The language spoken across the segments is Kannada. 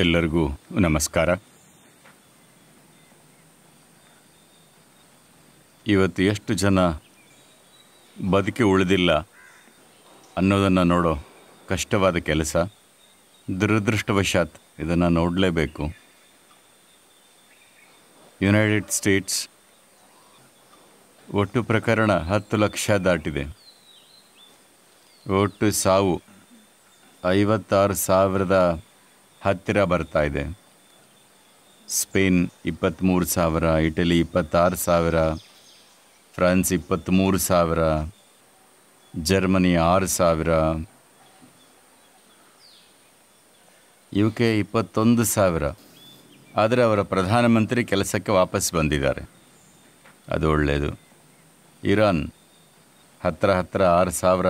ಎಲ್ಲರಿಗೂ ನಮಸ್ಕಾರ ಇವತ್ತು ಎಷ್ಟು ಜನ ಬದುಕಿ ಉಳಿದಿಲ್ಲ ಅನ್ನೋದನ್ನು ನೋಡೋ ಕಷ್ಟವಾದ ಕೆಲಸ ದುರದೃಷ್ಟವಶಾತ್ ಇದನ್ನು ನೋಡಲೇಬೇಕು ಯುನೈಟೆಡ್ ಸ್ಟೇಟ್ಸ್ ಒಟ್ಟು ಪ್ರಕರಣ ಹತ್ತು ಲಕ್ಷ ದಾಟಿದೆ ಒಟ್ಟು ಸಾವು ಐವತ್ತಾರು ಸಾವಿರದ ಹತ್ತಿರ ಬರ್ತಾ ಇದೆ ಸ್ಪೇನ್ ಇಪ್ಪತ್ತ್ಮೂರು ಸಾವಿರ ಇಟಲಿ ಇಪ್ಪತ್ತಾರು ಸಾವಿರ ಫ್ರಾನ್ಸ್ ಇಪ್ಪತ್ತ್ಮೂರು ಸಾವಿರ ಜರ್ಮನಿ ಆರು ಸಾವಿರ ಯು ಕೆ ಇಪ್ಪತ್ತೊಂದು ಸಾವಿರ ಆದರೆ ಅವರ ಪ್ರಧಾನಮಂತ್ರಿ ಕೆಲಸಕ್ಕೆ ವಾಪಸ್ ಬಂದಿದ್ದಾರೆ ಅದು ಒಳ್ಳೆಯದು ಇರಾನ್ ಹತ್ತಿರ ಹತ್ತಿರ ಆರು ಸಾವಿರ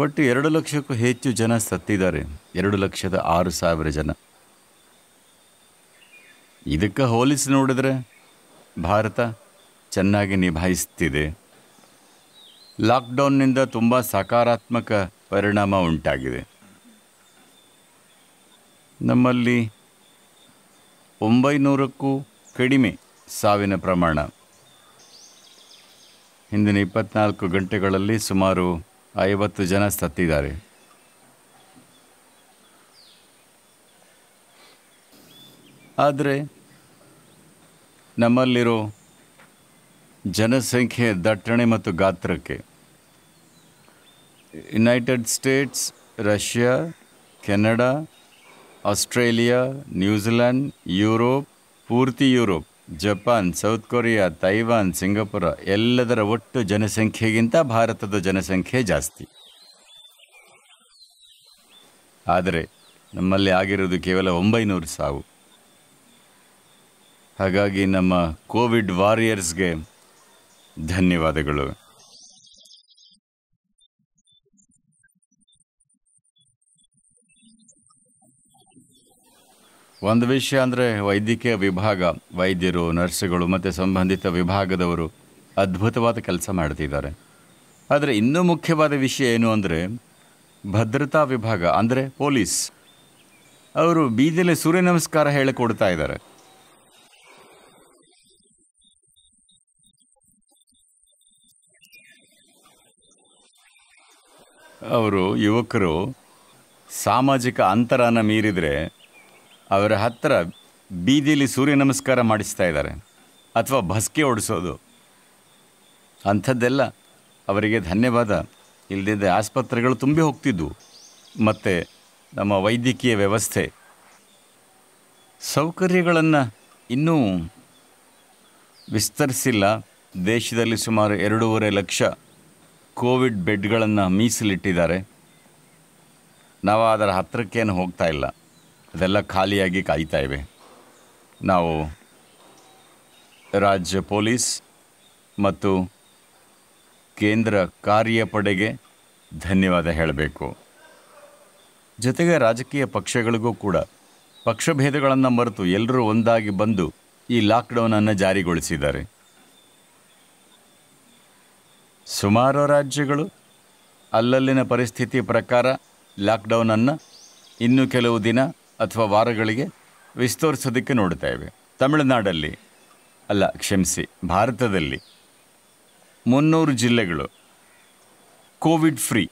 ಒಟ್ಟು ಎರಡು ಲಕ್ಷಕ್ಕೂ ಹೆಚ್ಚು ಜನ ಸತ್ತಿದ್ದಾರೆ ಎರಡು ಲಕ್ಷದ ಆರು ಸಾವಿರ ಜನ ಇದಕ್ಕೆ ಹೋಲಿಸಿ ನೋಡಿದ್ರೆ ಭಾರತ ಚೆನ್ನಾಗಿ ನಿಭಾಯಿಸ್ತಿದೆ ಲಾಕ್ಡೌನ್ನಿಂದ ತುಂಬ ಸಕಾರಾತ್ಮಕ ಪರಿಣಾಮ ಉಂಟಾಗಿದೆ ನಮ್ಮಲ್ಲಿ ಒಂಬೈನೂರಕ್ಕೂ ಕಡಿಮೆ ಸಾವಿನ ಪ್ರಮಾಣ ಹಿಂದಿನ ಇಪ್ಪತ್ನಾಲ್ಕು ಗಂಟೆಗಳಲ್ಲಿ ಸುಮಾರು ಐವತ್ತು ಜನ ಸತ್ತಿದ್ದಾರೆ ಆದರೆ ನಮ್ಮಲ್ಲಿರೋ ಜನಸಂಖ್ಯೆ ದಟ್ಟಣೆ ಮತ್ತು ಗಾತ್ರಕ್ಕೆ United States Russia Canada Australia New Zealand Europe ಪೂರ್ತಿ Europe Japan South Korea Taiwan Singapore ಎಲ್ಲದರ ಒಟ್ಟು ಜನಸಂಖ್ಯೆಗಿಂತ ಭಾರತದ ಜನಸಂಖ್ಯೆ ಜಾಸ್ತಿ ಆದರೆ ನಮ್ಮಲ್ಲಿ ಆಗಿರೋದು ಕೇವಲ ಒಂಬೈನೂರು ಸಾವು ಹಾಗಾಗಿ ನಮ್ಮ ಕೋವಿಡ್ ವಾರಿಯರ್ಸ್ಗೆ ಧನ್ಯವಾದಗಳು ಒಂದು ವಿಷಯ ಅಂದರೆ ವೈದ್ಯಕೀಯ ವಿಭಾಗ ವೈದ್ಯರು ನರ್ಸ್ಗಳು ಮತ್ತು ಸಂಬಂಧಿತ ವಿಭಾಗದವರು ಅದ್ಭುತವಾದ ಕೆಲಸ ಮಾಡ್ತಿದ್ದಾರೆ ಆದರೆ ಇನ್ನೂ ಮುಖ್ಯವಾದ ವಿಷಯ ಏನು ಅಂದರೆ ಭದ್ರತಾ ವಿಭಾಗ ಅಂದರೆ ಪೊಲೀಸ್ ಅವರು ಬೀದಿಯಲ್ಲಿ ಸೂರ್ಯ ನಮಸ್ಕಾರ ಹೇಳಿಕೊಡ್ತಾ ಇದ್ದಾರೆ ಅವರು ಯುವಕರು ಸಾಮಾಜಿಕ ಅಂತರನ ಮೀರಿದರೆ ಅವರ ಹತ್ತಿರ ಬೀದಿಯಲ್ಲಿ ಸೂರ್ಯ ನಮಸ್ಕಾರ ಮಾಡಿಸ್ತಾ ಇದ್ದಾರೆ ಅಥವಾ ಭಸ್ಕೆ ಓಡಿಸೋದು ಅಂಥದ್ದೆಲ್ಲ ಅವರಿಗೆ ಧನ್ಯವಾದ ಇಲ್ಲದಿದ್ದ ಆಸ್ಪತ್ರೆಗಳು ತುಂಬಿ ಹೋಗ್ತಿದ್ವು ಮತ್ತು ನಮ್ಮ ವೈದ್ಯಕೀಯ ವ್ಯವಸ್ಥೆ ಸೌಕರ್ಯಗಳನ್ನು ಇನ್ನೂ ವಿಸ್ತರಿಸಿಲ್ಲ ದೇಶದಲ್ಲಿ ಸುಮಾರು ಎರಡೂವರೆ ಲಕ್ಷ ಕೋವಿಡ್ ಬೆಡ್ಗಳನ್ನು ಮೀಸಲಿಟ್ಟಿದ್ದಾರೆ ನಾವು ಅದರ ಹತ್ತಿರಕ್ಕೇನು ಹೋಗ್ತಾ ಇಲ್ಲ ಅದೆಲ್ಲ ಖಾಲಿಯಾಗಿ ಕಾಯ್ತಾ ಇವೆ ನಾವು ರಾಜ್ಯ ಪೊಲೀಸ್ ಮತ್ತು ಕೇಂದ್ರ ಕಾರ್ಯಪಡೆಗೆ ಧನ್ಯವಾದ ಹೇಳಬೇಕು ಜೊತೆಗೆ ರಾಜಕೀಯ ಪಕ್ಷಗಳಿಗೂ ಕೂಡ ಪಕ್ಷಭೇದಗಳನ್ನು ಮರೆತು ಎಲ್ಲರೂ ಒಂದಾಗಿ ಬಂದು ಈ ಲಾಕ್ಡೌನನ್ನು ಜಾರಿಗೊಳಿಸಿದ್ದಾರೆ ಸುಮಾರು ರಾಜ್ಯಗಳು ಅಲ್ಲಲ್ಲಿನ ಪರಿಸ್ಥಿತಿ ಪ್ರಕಾರ ಲಾಕ್ಡೌನನ್ನು ಇನ್ನೂ ಕೆಲವು ದಿನ ಅಥವಾ ವಾರಗಳಿಗೆ ವಿಸ್ತರಿಸೋದಕ್ಕೆ ಇವೆ ತಮಿಳುನಾಡಲ್ಲಿ ಅಲ್ಲ ಕ್ಷಮಿಸಿ ಭಾರತದಲ್ಲಿ ಮುನ್ನೂರು ಜಿಲ್ಲೆಗಳು ಕೋವಿಡ್ ಫ್ರೀ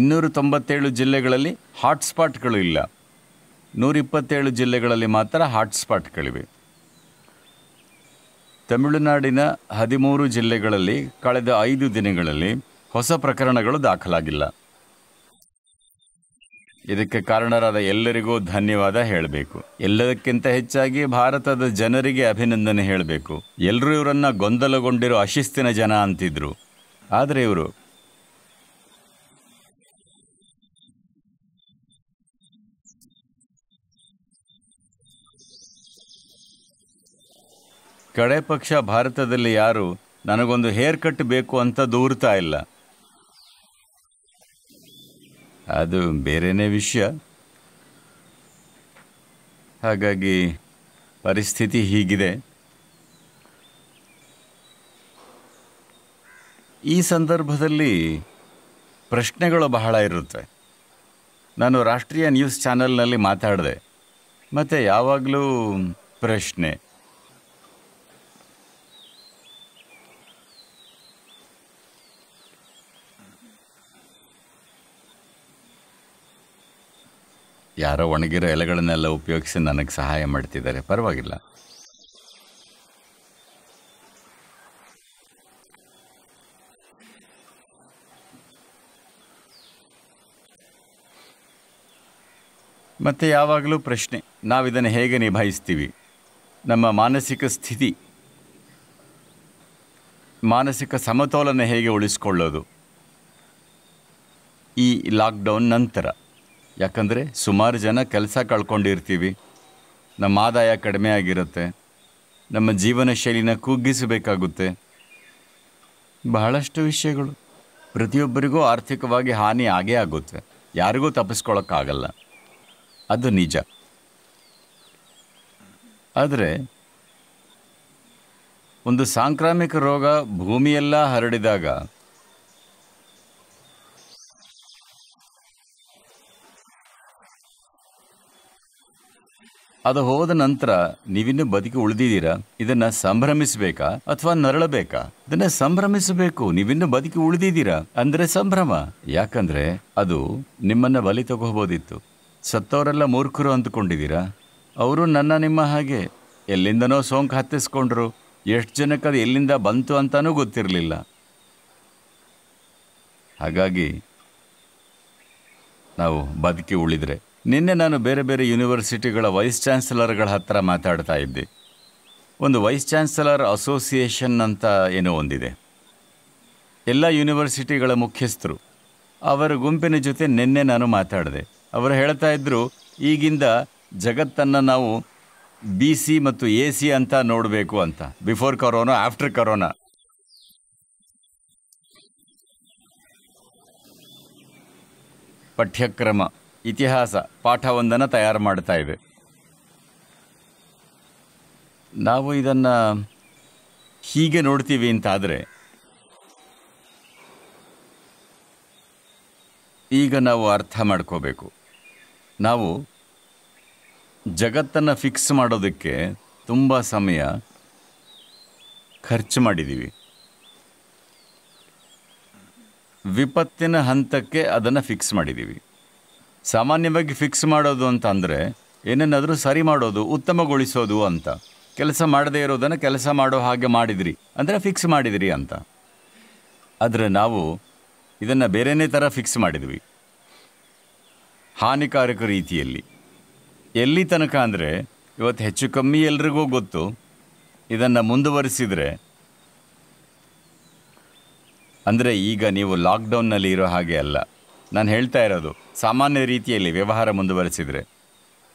ಇನ್ನೂರ ತೊಂಬತ್ತೇಳು ಜಿಲ್ಲೆಗಳಲ್ಲಿ ಹಾಟ್ಸ್ಪಾಟ್ಗಳು ಇಲ್ಲ ನೂರಿಪ್ಪತ್ತೇಳು ಜಿಲ್ಲೆಗಳಲ್ಲಿ ಮಾತ್ರ ಹಾಟ್ಸ್ಪಾಟ್ಗಳಿವೆ ತಮಿಳುನಾಡಿನ ಹದಿಮೂರು ಜಿಲ್ಲೆಗಳಲ್ಲಿ ಕಳೆದ ಐದು ದಿನಗಳಲ್ಲಿ ಹೊಸ ಪ್ರಕರಣಗಳು ದಾಖಲಾಗಿಲ್ಲ ಇದಕ್ಕೆ ಕಾರಣರಾದ ಎಲ್ಲರಿಗೂ ಧನ್ಯವಾದ ಹೇಳಬೇಕು ಎಲ್ಲದಕ್ಕಿಂತ ಹೆಚ್ಚಾಗಿ ಭಾರತದ ಜನರಿಗೆ ಅಭಿನಂದನೆ ಹೇಳಬೇಕು ಎಲ್ಲರೂ ಇವರನ್ನ ಗೊಂದಲಗೊಂಡಿರೋ ಅಶಿಸ್ತಿನ ಜನ ಅಂತಿದ್ರು ಆದರೆ ಇವರು ಕಡೆ ಪಕ್ಷ ಭಾರತದಲ್ಲಿ ಯಾರು ನನಗೊಂದು ಹೇರ್ ಕಟ್ ಬೇಕು ಅಂತ ದೂರ್ತಾ ಇಲ್ಲ ಅದು ಬೇರೆಯೇ ವಿಷಯ ಹಾಗಾಗಿ ಪರಿಸ್ಥಿತಿ ಹೀಗಿದೆ ಈ ಸಂದರ್ಭದಲ್ಲಿ ಪ್ರಶ್ನೆಗಳು ಬಹಳ ಇರುತ್ತೆ ನಾನು ರಾಷ್ಟ್ರೀಯ ನ್ಯೂಸ್ ಚಾನೆಲ್ನಲ್ಲಿ ಮಾತಾಡಿದೆ ಮತ್ತು ಯಾವಾಗಲೂ ಪ್ರಶ್ನೆ ಯಾರೋ ಒಣಗಿರೋ ಎಲೆಗಳನ್ನೆಲ್ಲ ಉಪಯೋಗಿಸಿ ನನಗೆ ಸಹಾಯ ಮಾಡ್ತಿದ್ದಾರೆ ಪರವಾಗಿಲ್ಲ ಮತ್ತೆ ಯಾವಾಗಲೂ ಪ್ರಶ್ನೆ ನಾವು ಇದನ್ನು ಹೇಗೆ ನಿಭಾಯಿಸ್ತೀವಿ ನಮ್ಮ ಮಾನಸಿಕ ಸ್ಥಿತಿ ಮಾನಸಿಕ ಸಮತೋಲನ ಹೇಗೆ ಉಳಿಸ್ಕೊಳ್ಳೋದು ಈ ಲಾಕ್ಡೌನ್ ನಂತರ ಯಾಕಂದರೆ ಸುಮಾರು ಜನ ಕೆಲಸ ಕಳ್ಕೊಂಡಿರ್ತೀವಿ ನಮ್ಮ ಆದಾಯ ಕಡಿಮೆ ಆಗಿರುತ್ತೆ ನಮ್ಮ ಜೀವನ ಶೈಲಿನ ಕುಗ್ಗಿಸಬೇಕಾಗುತ್ತೆ ಬಹಳಷ್ಟು ವಿಷಯಗಳು ಪ್ರತಿಯೊಬ್ಬರಿಗೂ ಆರ್ಥಿಕವಾಗಿ ಹಾನಿ ಆಗೇ ಆಗುತ್ತೆ ಯಾರಿಗೂ ತಪ್ಪಿಸ್ಕೊಳ್ಳೋಕ್ಕಾಗಲ್ಲ ಅದು ನಿಜ ಆದರೆ ಒಂದು ಸಾಂಕ್ರಾಮಿಕ ರೋಗ ಭೂಮಿಯೆಲ್ಲ ಹರಡಿದಾಗ ಅದು ಹೋದ ನಂತರ ನೀವಿನ್ನು ಬದುಕಿ ಉಳಿದಿದ್ದೀರಾ ಇದನ್ನ ಸಂಭ್ರಮಿಸಬೇಕಾ ಅಥವಾ ನರಳಬೇಕಾ ಇದನ್ನ ಸಂಭ್ರಮಿಸಬೇಕು ನೀವಿನ್ನು ಬದುಕಿ ಉಳಿದಿದ್ದೀರಾ ಅಂದ್ರೆ ಸಂಭ್ರಮ ಯಾಕಂದ್ರೆ ಅದು ನಿಮ್ಮನ್ನ ಬಲಿ ತಗೋಬೋದಿತ್ತು ಸತ್ತವರೆಲ್ಲ ಮೂರ್ಖರು ಅಂದ್ಕೊಂಡಿದ್ದೀರಾ ಅವರು ನನ್ನ ನಿಮ್ಮ ಹಾಗೆ ಎಲ್ಲಿಂದನೋ ಸೋಂಕು ಹತ್ತಿಸ್ಕೊಂಡ್ರು ಎಷ್ಟು ಜನಕ್ಕೆ ಅದು ಎಲ್ಲಿಂದ ಬಂತು ಅಂತಾನೂ ಗೊತ್ತಿರಲಿಲ್ಲ ಹಾಗಾಗಿ ನಾವು ಬದುಕಿ ಉಳಿದ್ರೆ ನಿನ್ನೆ ನಾನು ಬೇರೆ ಬೇರೆ ಯೂನಿವರ್ಸಿಟಿಗಳ ವೈಸ್ ಚಾನ್ಸಲರ್ಗಳ ಹತ್ತಿರ ಮಾತಾಡ್ತಾ ಇದ್ದೆ ಒಂದು ವೈಸ್ ಚಾನ್ಸಲರ್ ಅಸೋಸಿಯೇಷನ್ ಅಂತ ಏನೋ ಒಂದಿದೆ ಎಲ್ಲ ಯೂನಿವರ್ಸಿಟಿಗಳ ಮುಖ್ಯಸ್ಥರು ಅವರ ಗುಂಪಿನ ಜೊತೆ ನಿನ್ನೆ ನಾನು ಮಾತಾಡಿದೆ ಅವರು ಹೇಳ್ತಾ ಇದ್ದರು ಈಗಿಂದ ಜಗತ್ತನ್ನು ನಾವು ಬಿ ಸಿ ಮತ್ತು ಎ ಸಿ ಅಂತ ನೋಡಬೇಕು ಅಂತ ಬಿಫೋರ್ ಕರೋನಾ ಆಫ್ಟರ್ ಕರೋನಾ ಪಠ್ಯಕ್ರಮ ಇತಿಹಾಸ ಪಾಠವೊಂದನ್ನು ತಯಾರು ಮಾಡ್ತಾ ಇದೆ ನಾವು ಇದನ್ನು ಹೀಗೆ ನೋಡ್ತೀವಿ ಅಂತಾದರೆ ಈಗ ನಾವು ಅರ್ಥ ಮಾಡ್ಕೋಬೇಕು ನಾವು ಜಗತ್ತನ್ನು ಫಿಕ್ಸ್ ಮಾಡೋದಕ್ಕೆ ತುಂಬ ಸಮಯ ಖರ್ಚು ಮಾಡಿದ್ದೀವಿ ವಿಪತ್ತಿನ ಹಂತಕ್ಕೆ ಅದನ್ನು ಫಿಕ್ಸ್ ಮಾಡಿದ್ದೀವಿ ಸಾಮಾನ್ಯವಾಗಿ ಫಿಕ್ಸ್ ಮಾಡೋದು ಅಂತ ಅಂದರೆ ಏನನ್ನಾದರೂ ಸರಿ ಮಾಡೋದು ಉತ್ತಮಗೊಳಿಸೋದು ಅಂತ ಕೆಲಸ ಮಾಡದೇ ಇರೋದನ್ನು ಕೆಲಸ ಮಾಡೋ ಹಾಗೆ ಮಾಡಿದಿರಿ ಅಂದರೆ ಫಿಕ್ಸ್ ಮಾಡಿದಿರಿ ಅಂತ ಆದರೆ ನಾವು ಇದನ್ನು ಬೇರೆಯೇ ಥರ ಫಿಕ್ಸ್ ಮಾಡಿದ್ವಿ ಹಾನಿಕಾರಕ ರೀತಿಯಲ್ಲಿ ಎಲ್ಲಿ ತನಕ ಅಂದರೆ ಇವತ್ತು ಹೆಚ್ಚು ಕಮ್ಮಿ ಎಲ್ರಿಗೂ ಗೊತ್ತು ಇದನ್ನು ಮುಂದುವರಿಸಿದರೆ ಅಂದರೆ ಈಗ ನೀವು ಲಾಕ್ಡೌನ್ನಲ್ಲಿ ಇರೋ ಹಾಗೆ ಅಲ್ಲ ನಾನು ಹೇಳ್ತಾ ಇರೋದು ಸಾಮಾನ್ಯ ರೀತಿಯಲ್ಲಿ ವ್ಯವಹಾರ ಮುಂದುವರೆಸಿದರೆ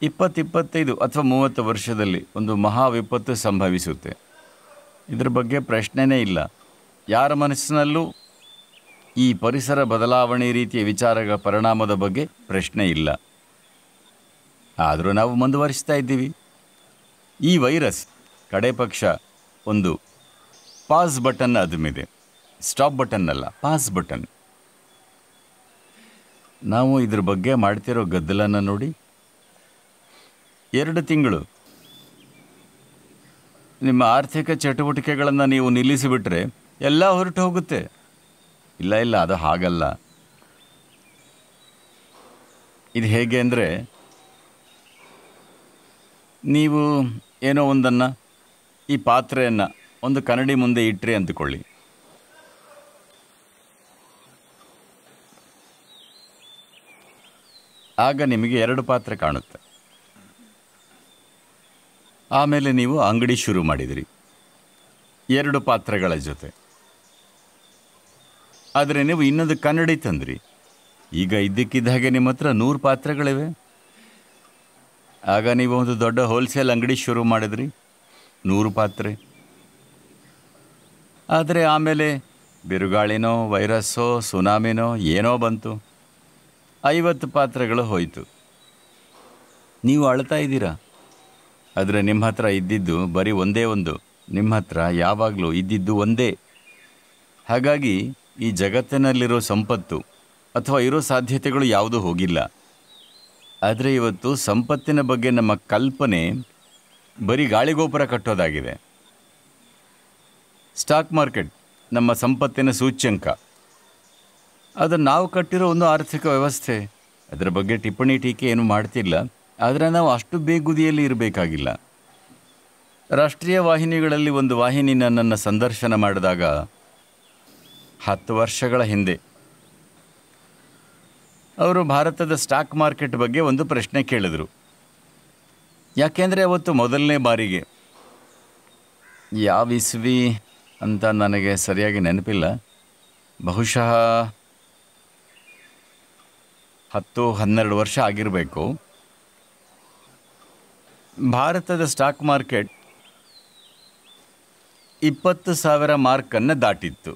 ಇಪ್ಪತ್ತಿಪ್ಪತ್ತೈದು ಅಥವಾ ಮೂವತ್ತು ವರ್ಷದಲ್ಲಿ ಒಂದು ಮಹಾ ವಿಪತ್ತು ಸಂಭವಿಸುತ್ತೆ ಇದ್ರ ಬಗ್ಗೆ ಪ್ರಶ್ನೆನೇ ಇಲ್ಲ ಯಾರ ಮನಸ್ಸಿನಲ್ಲೂ ಈ ಪರಿಸರ ಬದಲಾವಣೆ ರೀತಿಯ ವಿಚಾರಗಳ ಪರಿಣಾಮದ ಬಗ್ಗೆ ಪ್ರಶ್ನೆ ಇಲ್ಲ ಆದರೂ ನಾವು ಮುಂದುವರಿಸ್ತಾ ಇದ್ದೀವಿ ಈ ವೈರಸ್ ಕಡೆ ಪಕ್ಷ ಒಂದು ಪಾಸ್ ಬಟನ್ ಅದುಮಿದೆ ಸ್ಟಾಪ್ ಬಟನ್ ಅಲ್ಲ ಪಾಸ್ ಬಟನ್ ನಾವು ಇದ್ರ ಬಗ್ಗೆ ಮಾಡ್ತಿರೋ ಗದ್ದಲನ ನೋಡಿ ಎರಡು ತಿಂಗಳು ನಿಮ್ಮ ಆರ್ಥಿಕ ಚಟುವಟಿಕೆಗಳನ್ನು ನೀವು ನಿಲ್ಲಿಸಿಬಿಟ್ರೆ ಎಲ್ಲ ಹೊರಟು ಹೋಗುತ್ತೆ ಇಲ್ಲ ಇಲ್ಲ ಅದು ಹಾಗಲ್ಲ ಇದು ಹೇಗೆ ಅಂದರೆ ನೀವು ಏನೋ ಒಂದನ್ನು ಈ ಪಾತ್ರೆಯನ್ನು ಒಂದು ಕನ್ನಡಿ ಮುಂದೆ ಇಟ್ಟರೆ ಅಂದುಕೊಳ್ಳಿ ಆಗ ನಿಮಗೆ ಎರಡು ಪಾತ್ರೆ ಕಾಣುತ್ತೆ ಆಮೇಲೆ ನೀವು ಅಂಗಡಿ ಶುರು ಮಾಡಿದಿರಿ ಎರಡು ಪಾತ್ರೆಗಳ ಜೊತೆ ಆದರೆ ನೀವು ಇನ್ನೊಂದು ಕನ್ನಡಿ ತಂದ್ರಿ ಈಗ ಇದ್ದಕ್ಕಿದ್ದ ಹಾಗೆ ನಿಮ್ಮ ಹತ್ರ ನೂರು ಪಾತ್ರೆಗಳಿವೆ ಆಗ ನೀವು ಒಂದು ದೊಡ್ಡ ಹೋಲ್ಸೇಲ್ ಅಂಗಡಿ ಶುರು ಮಾಡಿದ್ರಿ ನೂರು ಪಾತ್ರೆ ಆದರೆ ಆಮೇಲೆ ಬಿರುಗಾಳಿನೋ ವೈರಸ್ಸೋ ಸುನಾಮಿನೋ ಏನೋ ಬಂತು ಐವತ್ತು ಪಾತ್ರೆಗಳು ಹೋಯಿತು ನೀವು ಅಳ್ತಾ ಇದ್ದೀರಾ ಆದರೆ ನಿಮ್ಮ ಹತ್ರ ಇದ್ದಿದ್ದು ಬರೀ ಒಂದೇ ಒಂದು ನಿಮ್ಮ ಹತ್ರ ಯಾವಾಗಲೂ ಇದ್ದಿದ್ದು ಒಂದೇ ಹಾಗಾಗಿ ಈ ಜಗತ್ತಿನಲ್ಲಿರೋ ಸಂಪತ್ತು ಅಥವಾ ಇರೋ ಸಾಧ್ಯತೆಗಳು ಯಾವುದೂ ಹೋಗಿಲ್ಲ ಆದರೆ ಇವತ್ತು ಸಂಪತ್ತಿನ ಬಗ್ಗೆ ನಮ್ಮ ಕಲ್ಪನೆ ಬರೀ ಗಾಳಿಗೋಪುರ ಕಟ್ಟೋದಾಗಿದೆ ಸ್ಟಾಕ್ ಮಾರ್ಕೆಟ್ ನಮ್ಮ ಸಂಪತ್ತಿನ ಸೂಚ್ಯಂಕ ಅದು ನಾವು ಕಟ್ಟಿರೋ ಒಂದು ಆರ್ಥಿಕ ವ್ಯವಸ್ಥೆ ಅದರ ಬಗ್ಗೆ ಟಿಪ್ಪಣಿ ಟೀಕೆ ಏನು ಮಾಡ್ತಿಲ್ಲ ಆದರೆ ನಾವು ಅಷ್ಟು ಬೇಗುದಿಯಲ್ಲಿ ಇರಬೇಕಾಗಿಲ್ಲ ರಾಷ್ಟ್ರೀಯ ವಾಹಿನಿಗಳಲ್ಲಿ ಒಂದು ವಾಹಿನಿ ನನ್ನನ್ನು ಸಂದರ್ಶನ ಮಾಡಿದಾಗ ಹತ್ತು ವರ್ಷಗಳ ಹಿಂದೆ ಅವರು ಭಾರತದ ಸ್ಟಾಕ್ ಮಾರ್ಕೆಟ್ ಬಗ್ಗೆ ಒಂದು ಪ್ರಶ್ನೆ ಕೇಳಿದರು ಯಾಕೆಂದರೆ ಅವತ್ತು ಮೊದಲನೇ ಬಾರಿಗೆ ಯಾವ ಇಸ್ವಿ ಅಂತ ನನಗೆ ಸರಿಯಾಗಿ ನೆನಪಿಲ್ಲ ಬಹುಶಃ ಹತ್ತು ಹನ್ನೆರಡು ವರ್ಷ ಆಗಿರಬೇಕು ಭಾರತದ ಸ್ಟಾಕ್ ಮಾರ್ಕೆಟ್ ಇಪ್ಪತ್ತು ಸಾವಿರ ಮಾರ್ಕನ್ನು ದಾಟಿತ್ತು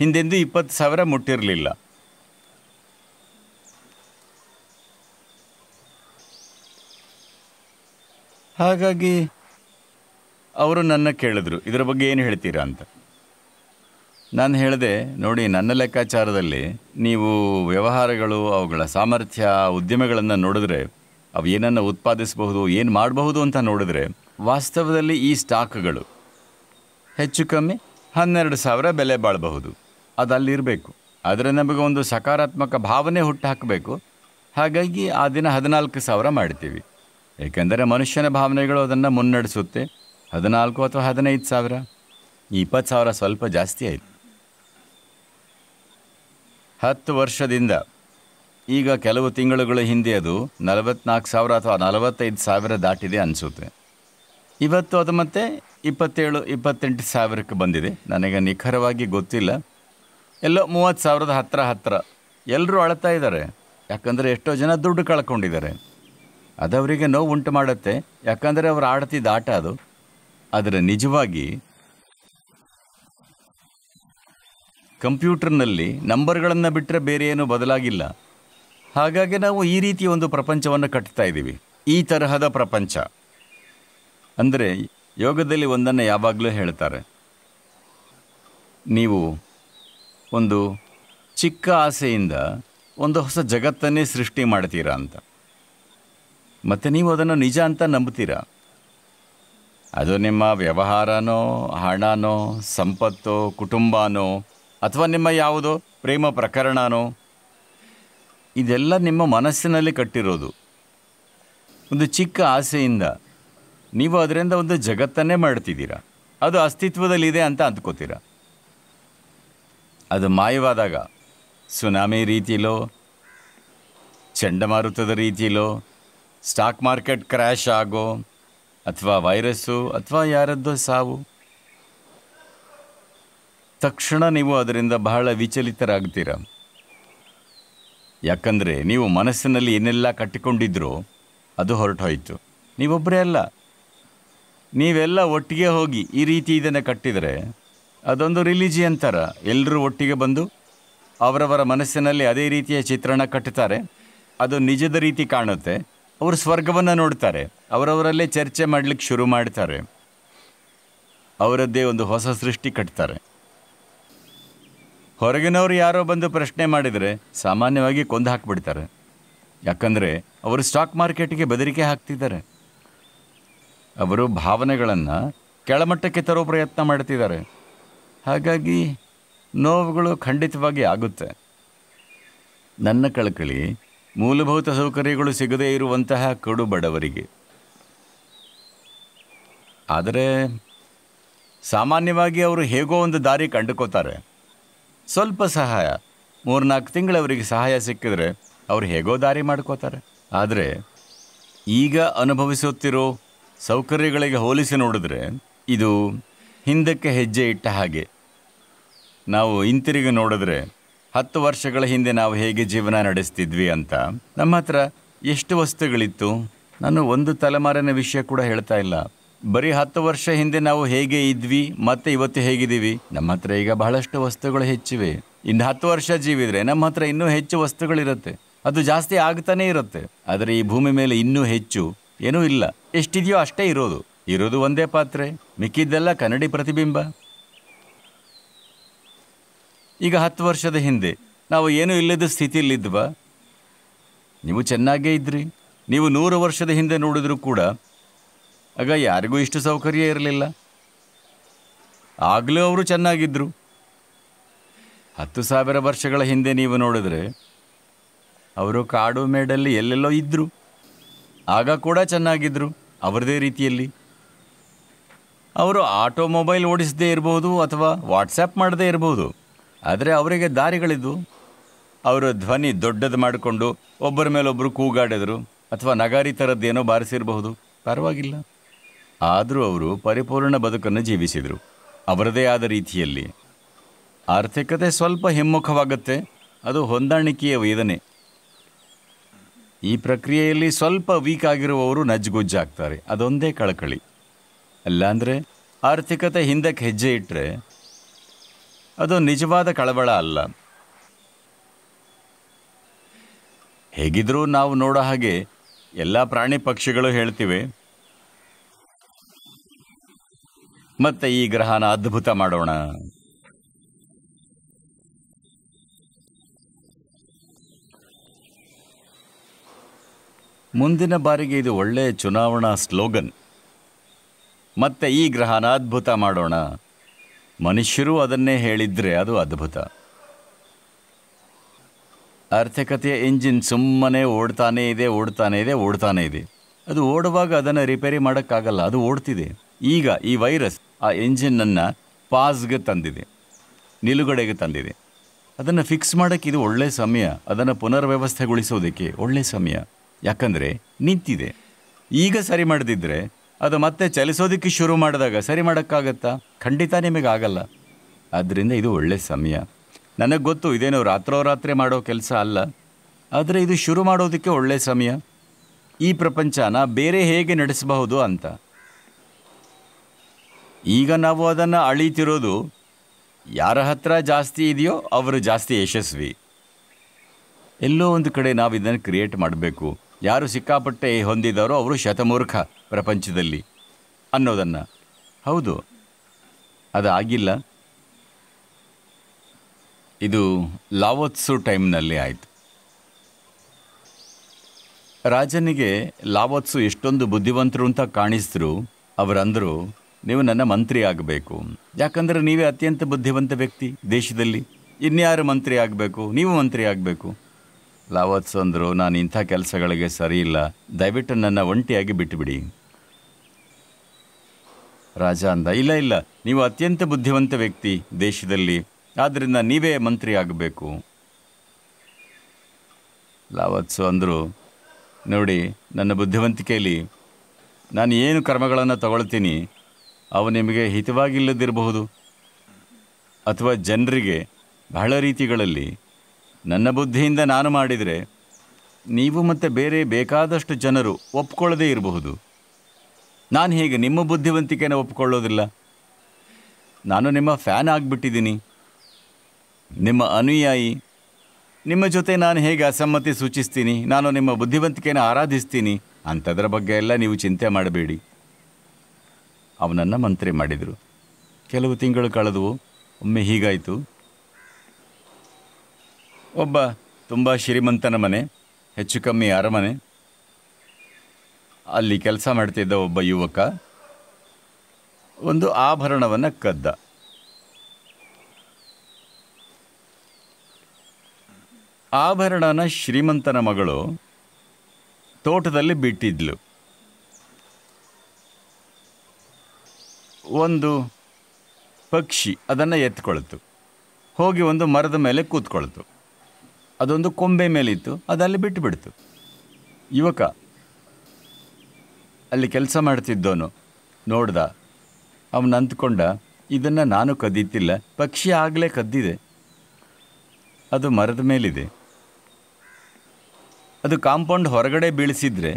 ಹಿಂದೆಂದು ಇಪ್ಪತ್ತು ಸಾವಿರ ಮುಟ್ಟಿರಲಿಲ್ಲ ಹಾಗಾಗಿ ಅವರು ನನ್ನ ಕೇಳಿದ್ರು ಇದರ ಬಗ್ಗೆ ಏನು ಹೇಳ್ತೀರಾ ಅಂತ ನಾನು ಹೇಳಿದೆ ನೋಡಿ ನನ್ನ ಲೆಕ್ಕಾಚಾರದಲ್ಲಿ ನೀವು ವ್ಯವಹಾರಗಳು ಅವುಗಳ ಸಾಮರ್ಥ್ಯ ಉದ್ಯಮಗಳನ್ನು ನೋಡಿದ್ರೆ ಅವು ಏನನ್ನು ಉತ್ಪಾದಿಸಬಹುದು ಏನು ಮಾಡಬಹುದು ಅಂತ ನೋಡಿದ್ರೆ ವಾಸ್ತವದಲ್ಲಿ ಈ ಸ್ಟಾಕ್ಗಳು ಹೆಚ್ಚು ಕಮ್ಮಿ ಹನ್ನೆರಡು ಸಾವಿರ ಬೆಲೆ ಬಾಳಬಹುದು ಅದಲ್ಲಿರಬೇಕು ಆದರೆ ನಮಗೆ ಒಂದು ಸಕಾರಾತ್ಮಕ ಭಾವನೆ ಹುಟ್ಟುಹಾಕಬೇಕು ಹಾಗಾಗಿ ಆ ದಿನ ಹದಿನಾಲ್ಕು ಸಾವಿರ ಮಾಡ್ತೀವಿ ಏಕೆಂದರೆ ಮನುಷ್ಯನ ಭಾವನೆಗಳು ಅದನ್ನು ಮುನ್ನಡೆಸುತ್ತೆ ಹದಿನಾಲ್ಕು ಅಥವಾ ಹದಿನೈದು ಸಾವಿರ ಇಪ್ಪತ್ತು ಸಾವಿರ ಸ್ವಲ್ಪ ಜಾಸ್ತಿ ಆಯಿತು ಹತ್ತು ವರ್ಷದಿಂದ ಈಗ ಕೆಲವು ತಿಂಗಳುಗಳ ಹಿಂದೆ ಅದು ನಲವತ್ನಾಲ್ಕು ಸಾವಿರ ಅಥವಾ ನಲವತ್ತೈದು ಸಾವಿರ ದಾಟಿದೆ ಅನಿಸುತ್ತೆ ಇವತ್ತು ಅದು ಮತ್ತೆ ಇಪ್ಪತ್ತೇಳು ಇಪ್ಪತ್ತೆಂಟು ಸಾವಿರಕ್ಕೆ ಬಂದಿದೆ ನನಗೆ ನಿಖರವಾಗಿ ಗೊತ್ತಿಲ್ಲ ಎಲ್ಲೋ ಮೂವತ್ತು ಸಾವಿರದ ಹತ್ತಿರ ಹತ್ತಿರ ಎಲ್ಲರೂ ಅಳ್ತಾ ಇದ್ದಾರೆ ಯಾಕಂದರೆ ಎಷ್ಟೋ ಜನ ದುಡ್ಡು ಕಳ್ಕೊಂಡಿದ್ದಾರೆ ಅದವರಿಗೆ ನೋವು ಉಂಟು ಮಾಡುತ್ತೆ ಯಾಕಂದರೆ ಅವರು ಆಡ್ತಿದ್ದ ಆಟ ಅದು ಆದರೆ ನಿಜವಾಗಿ ಕಂಪ್ಯೂಟರ್ನಲ್ಲಿ ನಂಬರ್ಗಳನ್ನು ಬಿಟ್ಟರೆ ಬೇರೆ ಏನೂ ಬದಲಾಗಿಲ್ಲ ಹಾಗಾಗಿ ನಾವು ಈ ರೀತಿಯ ಒಂದು ಪ್ರಪಂಚವನ್ನು ಕಟ್ತಾ ಇದ್ದೀವಿ ಈ ತರಹದ ಪ್ರಪಂಚ ಅಂದರೆ ಯೋಗದಲ್ಲಿ ಒಂದನ್ನು ಯಾವಾಗಲೂ ಹೇಳ್ತಾರೆ ನೀವು ಒಂದು ಚಿಕ್ಕ ಆಸೆಯಿಂದ ಒಂದು ಹೊಸ ಜಗತ್ತನ್ನೇ ಸೃಷ್ಟಿ ಮಾಡ್ತೀರಾ ಅಂತ ಮತ್ತು ನೀವು ಅದನ್ನು ನಿಜ ಅಂತ ನಂಬ್ತೀರಾ ಅದು ನಿಮ್ಮ ವ್ಯವಹಾರನೋ ಹಣನೋ ಸಂಪತ್ತೋ ಕುಟುಂಬನೋ ಅಥವಾ ನಿಮ್ಮ ಯಾವುದು ಪ್ರೇಮ ಪ್ರಕರಣನೋ ಇದೆಲ್ಲ ನಿಮ್ಮ ಮನಸ್ಸಿನಲ್ಲಿ ಕಟ್ಟಿರೋದು ಒಂದು ಚಿಕ್ಕ ಆಸೆಯಿಂದ ನೀವು ಅದರಿಂದ ಒಂದು ಜಗತ್ತನ್ನೇ ಮಾಡ್ತಿದ್ದೀರಾ ಅದು ಅಸ್ತಿತ್ವದಲ್ಲಿದೆ ಅಂತ ಅಂದ್ಕೋತೀರ ಅದು ಮಾಯವಾದಾಗ ಸುನಾಮಿ ರೀತಿಲೋ ಚಂಡಮಾರುತದ ರೀತಿಲೋ ಸ್ಟಾಕ್ ಮಾರ್ಕೆಟ್ ಕ್ರ್ಯಾಶ್ ಆಗೋ ಅಥವಾ ವೈರಸ್ಸು ಅಥವಾ ಯಾರದ್ದೋ ಸಾವು ತಕ್ಷಣ ನೀವು ಅದರಿಂದ ಬಹಳ ವಿಚಲಿತರಾಗ್ತೀರ ಯಾಕಂದರೆ ನೀವು ಮನಸ್ಸಿನಲ್ಲಿ ಏನೆಲ್ಲ ಕಟ್ಟಿಕೊಂಡಿದ್ರೂ ಅದು ಹೊರಟೋಯಿತು ನೀವೊಬ್ಬರೇ ಅಲ್ಲ ನೀವೆಲ್ಲ ಒಟ್ಟಿಗೆ ಹೋಗಿ ಈ ರೀತಿ ಇದನ್ನು ಕಟ್ಟಿದರೆ ಅದೊಂದು ರಿಲೀಜಿಯನ್ ಅಂತಾರ ಎಲ್ಲರೂ ಒಟ್ಟಿಗೆ ಬಂದು ಅವರವರ ಮನಸ್ಸಿನಲ್ಲಿ ಅದೇ ರೀತಿಯ ಚಿತ್ರಣ ಕಟ್ಟುತ್ತಾರೆ ಅದು ನಿಜದ ರೀತಿ ಕಾಣುತ್ತೆ ಅವರು ಸ್ವರ್ಗವನ್ನು ನೋಡ್ತಾರೆ ಅವರವರಲ್ಲೇ ಚರ್ಚೆ ಮಾಡಲಿಕ್ಕೆ ಶುರು ಮಾಡ್ತಾರೆ ಅವರದ್ದೇ ಒಂದು ಹೊಸ ಸೃಷ್ಟಿ ಕಟ್ತಾರೆ ಹೊರಗಿನವರು ಯಾರೋ ಬಂದು ಪ್ರಶ್ನೆ ಮಾಡಿದರೆ ಸಾಮಾನ್ಯವಾಗಿ ಕೊಂದು ಹಾಕ್ಬಿಡ್ತಾರೆ ಯಾಕಂದರೆ ಅವರು ಸ್ಟಾಕ್ ಮಾರ್ಕೆಟಿಗೆ ಬೆದರಿಕೆ ಹಾಕ್ತಿದ್ದಾರೆ ಅವರು ಭಾವನೆಗಳನ್ನು ಕೆಳಮಟ್ಟಕ್ಕೆ ತರೋ ಪ್ರಯತ್ನ ಮಾಡ್ತಿದ್ದಾರೆ ಹಾಗಾಗಿ ನೋವುಗಳು ಖಂಡಿತವಾಗಿ ಆಗುತ್ತೆ ನನ್ನ ಕಳಕಳಿ ಮೂಲಭೂತ ಸೌಕರ್ಯಗಳು ಸಿಗದೇ ಇರುವಂತಹ ಕಡು ಬಡವರಿಗೆ ಆದರೆ ಸಾಮಾನ್ಯವಾಗಿ ಅವರು ಹೇಗೋ ಒಂದು ದಾರಿ ಕಂಡುಕೋತಾರೆ ಸ್ವಲ್ಪ ಸಹಾಯ ಮೂರ್ನಾಲ್ಕು ತಿಂಗಳವರಿಗೆ ಸಹಾಯ ಸಿಕ್ಕಿದ್ರೆ ಅವ್ರು ಹೇಗೋ ದಾರಿ ಮಾಡ್ಕೋತಾರೆ ಆದರೆ ಈಗ ಅನುಭವಿಸುತ್ತಿರೋ ಸೌಕರ್ಯಗಳಿಗೆ ಹೋಲಿಸಿ ನೋಡಿದ್ರೆ ಇದು ಹಿಂದಕ್ಕೆ ಹೆಜ್ಜೆ ಇಟ್ಟ ಹಾಗೆ ನಾವು ಹಿಂತಿರುಗಿ ನೋಡಿದ್ರೆ ಹತ್ತು ವರ್ಷಗಳ ಹಿಂದೆ ನಾವು ಹೇಗೆ ಜೀವನ ನಡೆಸ್ತಿದ್ವಿ ಅಂತ ನಮ್ಮ ಹತ್ರ ಎಷ್ಟು ವಸ್ತುಗಳಿತ್ತು ನಾನು ಒಂದು ತಲೆಮಾರಿನ ವಿಷಯ ಕೂಡ ಹೇಳ್ತಾ ಇಲ್ಲ ಬರೀ ಹತ್ತು ವರ್ಷ ಹಿಂದೆ ನಾವು ಹೇಗೆ ಇದ್ವಿ ಮತ್ತೆ ಇವತ್ತು ಹೇಗಿದ್ದೀವಿ ನಮ್ಮ ಹತ್ರ ಈಗ ಬಹಳಷ್ಟು ವಸ್ತುಗಳು ಹೆಚ್ಚಿವೆ ಇನ್ನು ಹತ್ತು ವರ್ಷ ಜೀವಿದ್ರೆ ನಮ್ಮ ಹತ್ರ ಇನ್ನೂ ಹೆಚ್ಚು ವಸ್ತುಗಳಿರುತ್ತೆ ಅದು ಜಾಸ್ತಿ ಆಗ್ತಾನೆ ಇರುತ್ತೆ ಆದರೆ ಈ ಭೂಮಿ ಮೇಲೆ ಇನ್ನೂ ಹೆಚ್ಚು ಏನೂ ಇಲ್ಲ ಎಷ್ಟಿದೆಯೋ ಅಷ್ಟೇ ಇರೋದು ಇರೋದು ಒಂದೇ ಪಾತ್ರೆ ಮಿಕ್ಕಿದ್ದೆಲ್ಲ ಕನ್ನಡಿ ಪ್ರತಿಬಿಂಬ ಈಗ ಹತ್ತು ವರ್ಷದ ಹಿಂದೆ ನಾವು ಏನೂ ಇಲ್ಲದ ಸ್ಥಿತಿಯಲ್ಲಿದ್ವಾ ನೀವು ಚೆನ್ನಾಗೇ ಇದ್ರಿ ನೀವು ನೂರು ವರ್ಷದ ಹಿಂದೆ ನೋಡಿದ್ರೂ ಕೂಡ ಆಗ ಯಾರಿಗೂ ಇಷ್ಟು ಸೌಕರ್ಯ ಇರಲಿಲ್ಲ ಆಗಲೂ ಅವರು ಚೆನ್ನಾಗಿದ್ದರು ಹತ್ತು ಸಾವಿರ ವರ್ಷಗಳ ಹಿಂದೆ ನೀವು ನೋಡಿದರೆ ಅವರು ಕಾಡು ಮೇಡಲ್ಲಿ ಎಲ್ಲೆಲ್ಲೋ ಇದ್ದರು ಆಗ ಕೂಡ ಚೆನ್ನಾಗಿದ್ದರು ಅವರದೇ ರೀತಿಯಲ್ಲಿ ಅವರು ಆಟೋಮೊಬೈಲ್ ಓಡಿಸದೇ ಇರಬಹುದು ಅಥವಾ ವಾಟ್ಸಪ್ ಮಾಡದೇ ಇರಬಹುದು ಆದರೆ ಅವರಿಗೆ ದಾರಿಗಳಿದ್ವು ಅವರು ಧ್ವನಿ ದೊಡ್ಡದು ಮಾಡಿಕೊಂಡು ಒಬ್ಬರ ಮೇಲೊಬ್ಬರು ಕೂಗಾಡಿದರು ಅಥವಾ ನಗಾರಿ ಥರದ್ದೇನೋ ಬಾರಿಸಿರಬಹುದು ಪರವಾಗಿಲ್ಲ ಆದರೂ ಅವರು ಪರಿಪೂರ್ಣ ಬದುಕನ್ನು ಜೀವಿಸಿದರು ಅವರದೇ ಆದ ರೀತಿಯಲ್ಲಿ ಆರ್ಥಿಕತೆ ಸ್ವಲ್ಪ ಹಿಮ್ಮುಖವಾಗುತ್ತೆ ಅದು ಹೊಂದಾಣಿಕೆಯ ವೇದನೆ ಈ ಪ್ರಕ್ರಿಯೆಯಲ್ಲಿ ಸ್ವಲ್ಪ ವೀಕ್ ಆಗಿರುವವರು ನಜ್ಜುಗುಜ್ಜಾಗ್ತಾರೆ ಅದೊಂದೇ ಕಳಕಳಿ ಅಲ್ಲಾಂದರೆ ಆರ್ಥಿಕತೆ ಹಿಂದಕ್ಕೆ ಹೆಜ್ಜೆ ಇಟ್ಟರೆ ಅದು ನಿಜವಾದ ಕಳವಳ ಅಲ್ಲ ಹೇಗಿದ್ರೂ ನಾವು ನೋಡೋ ಹಾಗೆ ಎಲ್ಲ ಪ್ರಾಣಿ ಪಕ್ಷಿಗಳು ಹೇಳ್ತಿವೆ ಮತ್ತೆ ಈ ಗ್ರಹನ ಅದ್ಭುತ ಮಾಡೋಣ ಮುಂದಿನ ಬಾರಿಗೆ ಇದು ಒಳ್ಳೆಯ ಚುನಾವಣಾ ಸ್ಲೋಗನ್ ಮತ್ತೆ ಈ ಗ್ರಹನ ಅದ್ಭುತ ಮಾಡೋಣ ಮನುಷ್ಯರು ಅದನ್ನೇ ಹೇಳಿದ್ರೆ ಅದು ಅದ್ಭುತ ಆರ್ಥಿಕತೆಯ ಇಂಜಿನ್ ಸುಮ್ಮನೆ ಓಡ್ತಾನೇ ಇದೆ ಓಡ್ತಾನೇ ಇದೆ ಓಡ್ತಾನೇ ಇದೆ ಅದು ಓಡುವಾಗ ಅದನ್ನು ರಿಪೇರಿ ಮಾಡೋಕ್ಕಾಗಲ್ಲ ಅದು ಓಡ್ತಿದೆ ಈಗ ಈ ವೈರಸ್ ಆ ಎಂಜಿನನ್ನು ಪಾಸ್ಗೆ ತಂದಿದೆ ನಿಲುಗಡೆಗೆ ತಂದಿದೆ ಅದನ್ನು ಫಿಕ್ಸ್ ಮಾಡೋಕ್ಕೆ ಇದು ಒಳ್ಳೆಯ ಸಮಯ ಅದನ್ನು ವ್ಯವಸ್ಥೆಗೊಳಿಸೋದಕ್ಕೆ ಒಳ್ಳೆಯ ಸಮಯ ಯಾಕಂದರೆ ನಿಂತಿದೆ ಈಗ ಸರಿ ಮಾಡದಿದ್ದರೆ ಅದು ಮತ್ತೆ ಚಲಿಸೋದಕ್ಕೆ ಶುರು ಮಾಡಿದಾಗ ಸರಿ ಮಾಡೋಕ್ಕಾಗತ್ತಾ ಖಂಡಿತ ನಿಮಗೆ ಆಗಲ್ಲ ಆದ್ದರಿಂದ ಇದು ಒಳ್ಳೆಯ ಸಮಯ ನನಗೆ ಗೊತ್ತು ಇದೇನೋ ರಾತ್ರೋರಾತ್ರಿ ಮಾಡೋ ಕೆಲಸ ಅಲ್ಲ ಆದರೆ ಇದು ಶುರು ಮಾಡೋದಕ್ಕೆ ಒಳ್ಳೆಯ ಸಮಯ ಈ ಪ್ರಪಂಚನ ಬೇರೆ ಹೇಗೆ ನಡೆಸಬಹುದು ಅಂತ ಈಗ ನಾವು ಅದನ್ನು ಅಳೀತಿರೋದು ಯಾರ ಹತ್ರ ಜಾಸ್ತಿ ಇದೆಯೋ ಅವರು ಜಾಸ್ತಿ ಯಶಸ್ವಿ ಎಲ್ಲೋ ಒಂದು ಕಡೆ ನಾವು ಇದನ್ನು ಕ್ರಿಯೇಟ್ ಮಾಡಬೇಕು ಯಾರು ಸಿಕ್ಕಾಪಟ್ಟೆ ಹೊಂದಿದಾರೋ ಅವರು ಶತಮೂರ್ಖ ಪ್ರಪಂಚದಲ್ಲಿ ಅನ್ನೋದನ್ನು ಹೌದು ಅದು ಆಗಿಲ್ಲ ಇದು ಲಾವತ್ಸು ಟೈಮ್ನಲ್ಲಿ ಆಯಿತು ರಾಜನಿಗೆ ಲಾವತ್ಸು ಎಷ್ಟೊಂದು ಬುದ್ಧಿವಂತರು ಅಂತ ಕಾಣಿಸಿದ್ರು ಅವರಂದರು ನೀವು ನನ್ನ ಮಂತ್ರಿ ಆಗಬೇಕು ಯಾಕಂದರೆ ನೀವೇ ಅತ್ಯಂತ ಬುದ್ಧಿವಂತ ವ್ಯಕ್ತಿ ದೇಶದಲ್ಲಿ ಇನ್ಯಾರು ಮಂತ್ರಿ ಆಗಬೇಕು ನೀವು ಮಂತ್ರಿ ಆಗಬೇಕು ಲಾವತ್ಸ್ ಅಂದರು ನಾನು ಇಂಥ ಕೆಲಸಗಳಿಗೆ ಸರಿ ಇಲ್ಲ ದಯವಿಟ್ಟು ನನ್ನ ಒಂಟಿಯಾಗಿ ಬಿಟ್ಟುಬಿಡಿ ರಾಜ ಅಂದ ಇಲ್ಲ ಇಲ್ಲ ನೀವು ಅತ್ಯಂತ ಬುದ್ಧಿವಂತ ವ್ಯಕ್ತಿ ದೇಶದಲ್ಲಿ ಆದ್ದರಿಂದ ನೀವೇ ಮಂತ್ರಿ ಆಗಬೇಕು ಲಾವತ್ಸು ಅಂದರು ನೋಡಿ ನನ್ನ ಬುದ್ಧಿವಂತಿಕೆಯಲ್ಲಿ ನಾನು ಏನು ಕರ್ಮಗಳನ್ನು ತಗೊಳ್ತೀನಿ ಅವು ನಿಮಗೆ ಹಿತವಾಗಿಲ್ಲದಿರಬಹುದು ಅಥವಾ ಜನರಿಗೆ ಬಹಳ ರೀತಿಗಳಲ್ಲಿ ನನ್ನ ಬುದ್ಧಿಯಿಂದ ನಾನು ಮಾಡಿದರೆ ನೀವು ಮತ್ತು ಬೇರೆ ಬೇಕಾದಷ್ಟು ಜನರು ಒಪ್ಕೊಳ್ಳದೇ ಇರಬಹುದು ನಾನು ಹೇಗೆ ನಿಮ್ಮ ಬುದ್ಧಿವಂತಿಕೆಯನ್ನು ಒಪ್ಕೊಳ್ಳೋದಿಲ್ಲ ನಾನು ನಿಮ್ಮ ಫ್ಯಾನ್ ಆಗಿಬಿಟ್ಟಿದ್ದೀನಿ ನಿಮ್ಮ ಅನುಯಾಯಿ ನಿಮ್ಮ ಜೊತೆ ನಾನು ಹೇಗೆ ಅಸಮ್ಮತಿ ಸೂಚಿಸ್ತೀನಿ ನಾನು ನಿಮ್ಮ ಬುದ್ಧಿವಂತಿಕೆಯನ್ನು ಆರಾಧಿಸ್ತೀನಿ ಅಂಥದ್ರ ಬಗ್ಗೆ ಎಲ್ಲ ನೀವು ಚಿಂತೆ ಮಾಡಬೇಡಿ ಅವನನ್ನು ಮಂತ್ರಿ ಮಾಡಿದರು ಕೆಲವು ತಿಂಗಳು ಕಳೆದವು ಒಮ್ಮೆ ಹೀಗಾಯಿತು ಒಬ್ಬ ತುಂಬ ಶ್ರೀಮಂತನ ಮನೆ ಹೆಚ್ಚು ಕಮ್ಮಿ ಅರಮನೆ ಅಲ್ಲಿ ಕೆಲಸ ಮಾಡ್ತಿದ್ದ ಒಬ್ಬ ಯುವಕ ಒಂದು ಆಭರಣವನ್ನು ಕದ್ದ ಆಭರಣನ ಶ್ರೀಮಂತನ ಮಗಳು ತೋಟದಲ್ಲಿ ಬಿಟ್ಟಿದ್ಲು ಒಂದು ಪಕ್ಷಿ ಅದನ್ನು ಎತ್ಕೊಳ್ತು ಹೋಗಿ ಒಂದು ಮರದ ಮೇಲೆ ಕೂತ್ಕೊಳ್ತು ಅದೊಂದು ಕೊಂಬೆ ಮೇಲಿತ್ತು ಅದಲ್ಲಿ ಬಿಟ್ಟುಬಿಡ್ತು ಯುವಕ ಅಲ್ಲಿ ಕೆಲಸ ಮಾಡ್ತಿದ್ದೋನು ನೋಡ್ದ ಅವನು ಅಂದ್ಕೊಂಡ ಇದನ್ನು ನಾನು ಕದೀತಿಲ್ಲ ಪಕ್ಷಿ ಆಗಲೇ ಕದ್ದಿದೆ ಅದು ಮರದ ಮೇಲಿದೆ ಅದು ಕಾಂಪೌಂಡ್ ಹೊರಗಡೆ ಬೀಳಿಸಿದರೆ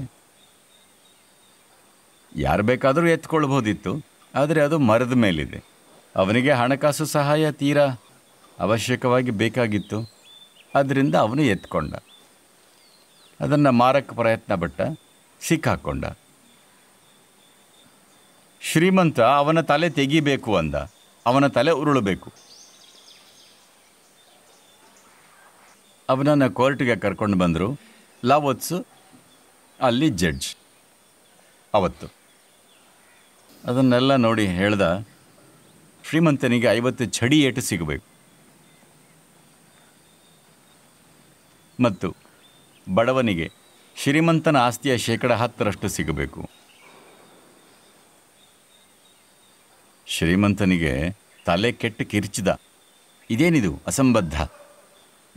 ಯಾರು ಬೇಕಾದರೂ ಎತ್ಕೊಳ್ಬೋದಿತ್ತು ಆದರೆ ಅದು ಮರದ ಮೇಲಿದೆ ಅವನಿಗೆ ಹಣಕಾಸು ಸಹಾಯ ತೀರಾ ಅವಶ್ಯಕವಾಗಿ ಬೇಕಾಗಿತ್ತು ಅದರಿಂದ ಅವನು ಎತ್ಕೊಂಡ ಅದನ್ನು ಮಾರಕ್ಕೆ ಪ್ರಯತ್ನ ಪಟ್ಟ ಸಿಕ್ಕಾಕ್ಕೊಂಡ ಶ್ರೀಮಂತ ಅವನ ತಲೆ ತೆಗಿಬೇಕು ಅಂದ ಅವನ ತಲೆ ಉರುಳಬೇಕು ಅವನನ್ನು ಕೋರ್ಟ್ಗೆ ಕರ್ಕೊಂಡು ಬಂದರು ಲಾವತ್ಸು ಅಲ್ಲಿ ಜಡ್ಜ್ ಅವತ್ತು ಅದನ್ನೆಲ್ಲ ನೋಡಿ ಹೇಳ್ದ ಶ್ರೀಮಂತನಿಗೆ ಐವತ್ತು ಛಡಿ ಏಟು ಸಿಗಬೇಕು ಮತ್ತು ಬಡವನಿಗೆ ಶ್ರೀಮಂತನ ಆಸ್ತಿಯ ಶೇಕಡ ಹತ್ತರಷ್ಟು ಸಿಗಬೇಕು ಶ್ರೀಮಂತನಿಗೆ ತಲೆ ಕೆಟ್ಟು ಕಿರಿಚಿದ ಇದೇನಿದು ಅಸಂಬದ್ಧ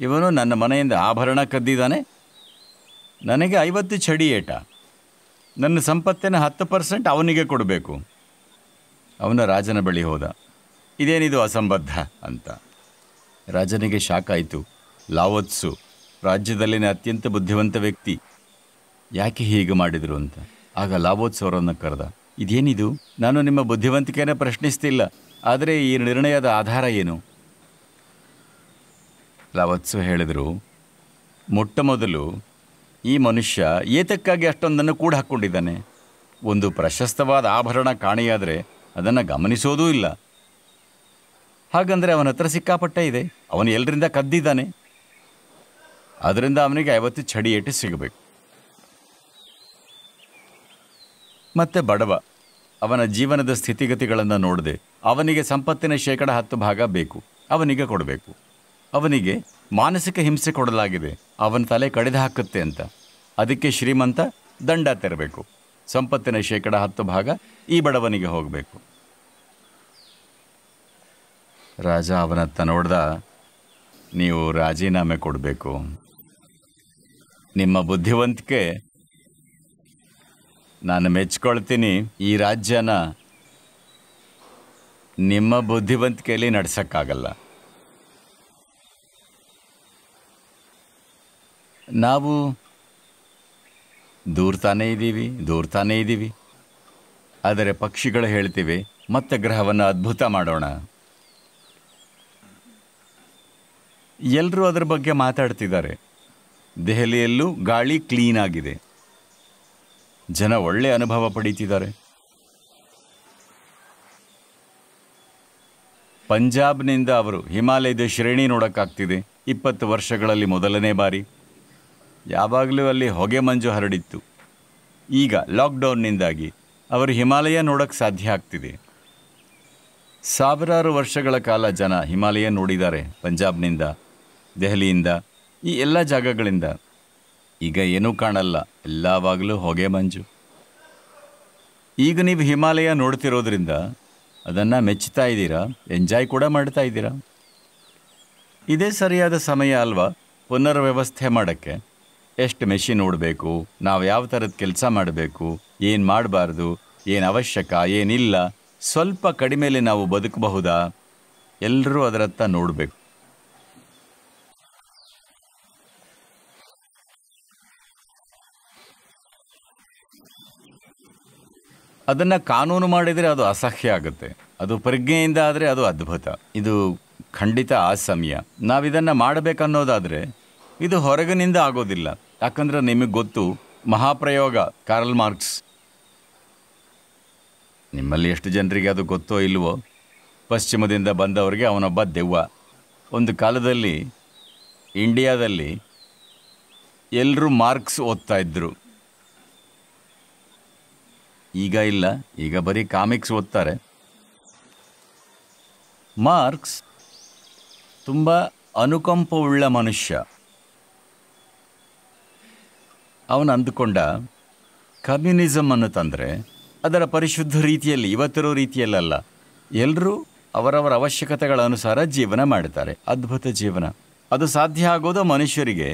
ಇವನು ನನ್ನ ಮನೆಯಿಂದ ಆಭರಣ ಕದ್ದಿದ್ದಾನೆ ನನಗೆ ಐವತ್ತು ಛಡಿ ಏಟ ನನ್ನ ಸಂಪತ್ತಿನ ಹತ್ತು ಪರ್ಸೆಂಟ್ ಅವನಿಗೆ ಕೊಡಬೇಕು ಅವನ ರಾಜನ ಬಳಿ ಹೋದ ಇದೇನಿದು ಅಸಂಬದ್ಧ ಅಂತ ರಾಜನಿಗೆ ಶಾಕ್ ಆಯಿತು ಲಾವತ್ಸು ರಾಜ್ಯದಲ್ಲಿನ ಅತ್ಯಂತ ಬುದ್ಧಿವಂತ ವ್ಯಕ್ತಿ ಯಾಕೆ ಹೀಗೆ ಮಾಡಿದರು ಅಂತ ಆಗ ಲಾವೋತ್ಸು ಅವರನ್ನು ಕರೆದ ಇದೇನಿದು ನಾನು ನಿಮ್ಮ ಬುದ್ಧಿವಂತಿಕೆಯನ್ನು ಪ್ರಶ್ನಿಸ್ತಿಲ್ಲ ಆದರೆ ಈ ನಿರ್ಣಯದ ಆಧಾರ ಏನು ಲಾವತ್ಸು ಹೇಳಿದರು ಮೊಟ್ಟ ಮೊದಲು ಈ ಮನುಷ್ಯ ಏತಕ್ಕಾಗಿ ಅಷ್ಟೊಂದನ್ನು ಕೂಡ ಹಾಕ್ಕೊಂಡಿದ್ದಾನೆ ಒಂದು ಪ್ರಶಸ್ತವಾದ ಆಭರಣ ಕಾಣೆಯಾದರೆ ಅದನ್ನು ಗಮನಿಸೋದೂ ಇಲ್ಲ ಹಾಗಂದರೆ ಅವನ ಹತ್ರ ಸಿಕ್ಕಾಪಟ್ಟೆ ಇದೆ ಅವನು ಎಲ್ಲರಿಂದ ಕದ್ದಿದ್ದಾನೆ ಅದರಿಂದ ಅವನಿಗೆ ಐವತ್ತು ಚಡಿ ಏಟು ಸಿಗಬೇಕು ಮತ್ತೆ ಬಡವ ಅವನ ಜೀವನದ ಸ್ಥಿತಿಗತಿಗಳನ್ನು ನೋಡದೆ ಅವನಿಗೆ ಸಂಪತ್ತಿನ ಶೇಕಡ ಹತ್ತು ಭಾಗ ಬೇಕು ಅವನಿಗೆ ಕೊಡಬೇಕು ಅವನಿಗೆ ಮಾನಸಿಕ ಹಿಂಸೆ ಕೊಡಲಾಗಿದೆ ಅವನ ತಲೆ ಕಡಿದು ಹಾಕುತ್ತೆ ಅಂತ ಅದಕ್ಕೆ ಶ್ರೀಮಂತ ದಂಡ ತೆರಬೇಕು ಸಂಪತ್ತಿನ ಶೇಕಡ ಹತ್ತು ಭಾಗ ಈ ಬಡವನಿಗೆ ಹೋಗಬೇಕು ರಾಜ ಅವನತ್ತ ನೋಡ್ದ ನೀವು ರಾಜೀನಾಮೆ ಕೊಡಬೇಕು ನಿಮ್ಮ ಬುದ್ಧಿವಂತಿಕೆ ನಾನು ಮೆಚ್ಕೊಳ್ತೀನಿ ಈ ರಾಜ್ಯನ ನಿಮ್ಮ ಬುದ್ಧಿವಂತಿಕೆಯಲ್ಲಿ ನಡೆಸೋಕ್ಕಾಗಲ್ಲ ನಾವು ದೂರ್ತಾನೇ ಇದ್ದೀವಿ ದೂರ್ತಾನೇ ಇದ್ದೀವಿ ಆದರೆ ಪಕ್ಷಿಗಳು ಹೇಳ್ತೀವಿ ಮತ್ತೆ ಗ್ರಹವನ್ನು ಅದ್ಭುತ ಮಾಡೋಣ ಎಲ್ಲರೂ ಅದರ ಬಗ್ಗೆ ಮಾತಾಡ್ತಿದ್ದಾರೆ ದೆಹಲಿಯಲ್ಲೂ ಗಾಳಿ ಕ್ಲೀನ್ ಆಗಿದೆ ಜನ ಒಳ್ಳೆ ಅನುಭವ ಪಡೀತಿದ್ದಾರೆ ಪಂಜಾಬ್ನಿಂದ ಅವರು ಹಿಮಾಲಯದ ಶ್ರೇಣಿ ನೋಡೋಕ್ಕಾಗ್ತಿದೆ ಇಪ್ಪತ್ತು ವರ್ಷಗಳಲ್ಲಿ ಮೊದಲನೇ ಬಾರಿ ಯಾವಾಗಲೂ ಅಲ್ಲಿ ಹೊಗೆ ಮಂಜು ಹರಡಿತ್ತು ಈಗ ಲಾಕ್ಡೌನ್ನಿಂದಾಗಿ ಅವರು ಹಿಮಾಲಯ ನೋಡೋಕ್ಕೆ ಸಾಧ್ಯ ಆಗ್ತಿದೆ ಸಾವಿರಾರು ವರ್ಷಗಳ ಕಾಲ ಜನ ಹಿಮಾಲಯ ನೋಡಿದ್ದಾರೆ ಪಂಜಾಬ್ನಿಂದ ದೆಹಲಿಯಿಂದ ಈ ಎಲ್ಲ ಜಾಗಗಳಿಂದ ಈಗ ಏನೂ ಕಾಣಲ್ಲ ಎಲ್ಲವಾಗಲೂ ಹೊಗೆ ಮಂಜು ಈಗ ನೀವು ಹಿಮಾಲಯ ನೋಡ್ತಿರೋದ್ರಿಂದ ಅದನ್ನು ಮೆಚ್ಚುತ್ತಾ ಇದ್ದೀರಾ ಎಂಜಾಯ್ ಕೂಡ ಮಾಡ್ತಾ ಇದ್ದೀರಾ ಇದೇ ಸರಿಯಾದ ಸಮಯ ಅಲ್ವಾ ಪುನರ್ವ್ಯವಸ್ಥೆ ಮಾಡೋಕ್ಕೆ ಎಷ್ಟು ಮೆಷಿನ್ ಓಡಬೇಕು ನಾವು ಯಾವ ಥರದ ಕೆಲಸ ಮಾಡಬೇಕು ಏನು ಮಾಡಬಾರ್ದು ಏನು ಅವಶ್ಯಕ ಏನಿಲ್ಲ ಸ್ವಲ್ಪ ಕಡಿಮೆಯಲ್ಲಿ ನಾವು ಬದುಕಬಹುದಾ ಎಲ್ಲರೂ ಅದರತ್ತ ನೋಡಬೇಕು ಅದನ್ನು ಕಾನೂನು ಮಾಡಿದರೆ ಅದು ಅಸಹ್ಯ ಆಗುತ್ತೆ ಅದು ಪ್ರಜ್ಞೆಯಿಂದ ಆದರೆ ಅದು ಅದ್ಭುತ ಇದು ಖಂಡಿತ ಆ ಸಮಯ ನಾವಿದನ್ನು ಮಾಡಬೇಕನ್ನೋದಾದರೆ ಇದು ಹೊರಗಿನಿಂದ ಆಗೋದಿಲ್ಲ ಯಾಕಂದರೆ ನಿಮಗೆ ಗೊತ್ತು ಮಹಾಪ್ರಯೋಗ ಕಾರ್ಲ್ ಮಾರ್ಕ್ಸ್ ನಿಮ್ಮಲ್ಲಿ ಎಷ್ಟು ಜನರಿಗೆ ಅದು ಗೊತ್ತೋ ಇಲ್ವೋ ಪಶ್ಚಿಮದಿಂದ ಬಂದವರಿಗೆ ಅವನೊಬ್ಬ ದೆವ್ವ ಒಂದು ಕಾಲದಲ್ಲಿ ಇಂಡಿಯಾದಲ್ಲಿ ಎಲ್ಲರೂ ಮಾರ್ಕ್ಸ್ ಓದ್ತಾ ಇದ್ದರು ಈಗ ಇಲ್ಲ ಈಗ ಬರೀ ಕಾಮಿಕ್ಸ್ ಓದ್ತಾರೆ ಮಾರ್ಕ್ಸ್ ತುಂಬ ಅನುಕಂಪವುಳ್ಳ ಮನುಷ್ಯ ಅವನು ಅಂದುಕೊಂಡ ಕಮ್ಯುನಿಸಮ್ ಅನ್ನು ತಂದರೆ ಅದರ ಪರಿಶುದ್ಧ ರೀತಿಯಲ್ಲಿ ಇವತ್ತಿರೋ ರೀತಿಯಲ್ಲ ಎಲ್ಲರೂ ಅವರವರ ಅವಶ್ಯಕತೆಗಳ ಅನುಸಾರ ಜೀವನ ಮಾಡುತ್ತಾರೆ ಅದ್ಭುತ ಜೀವನ ಅದು ಸಾಧ್ಯ ಆಗೋದು ಮನುಷ್ಯರಿಗೆ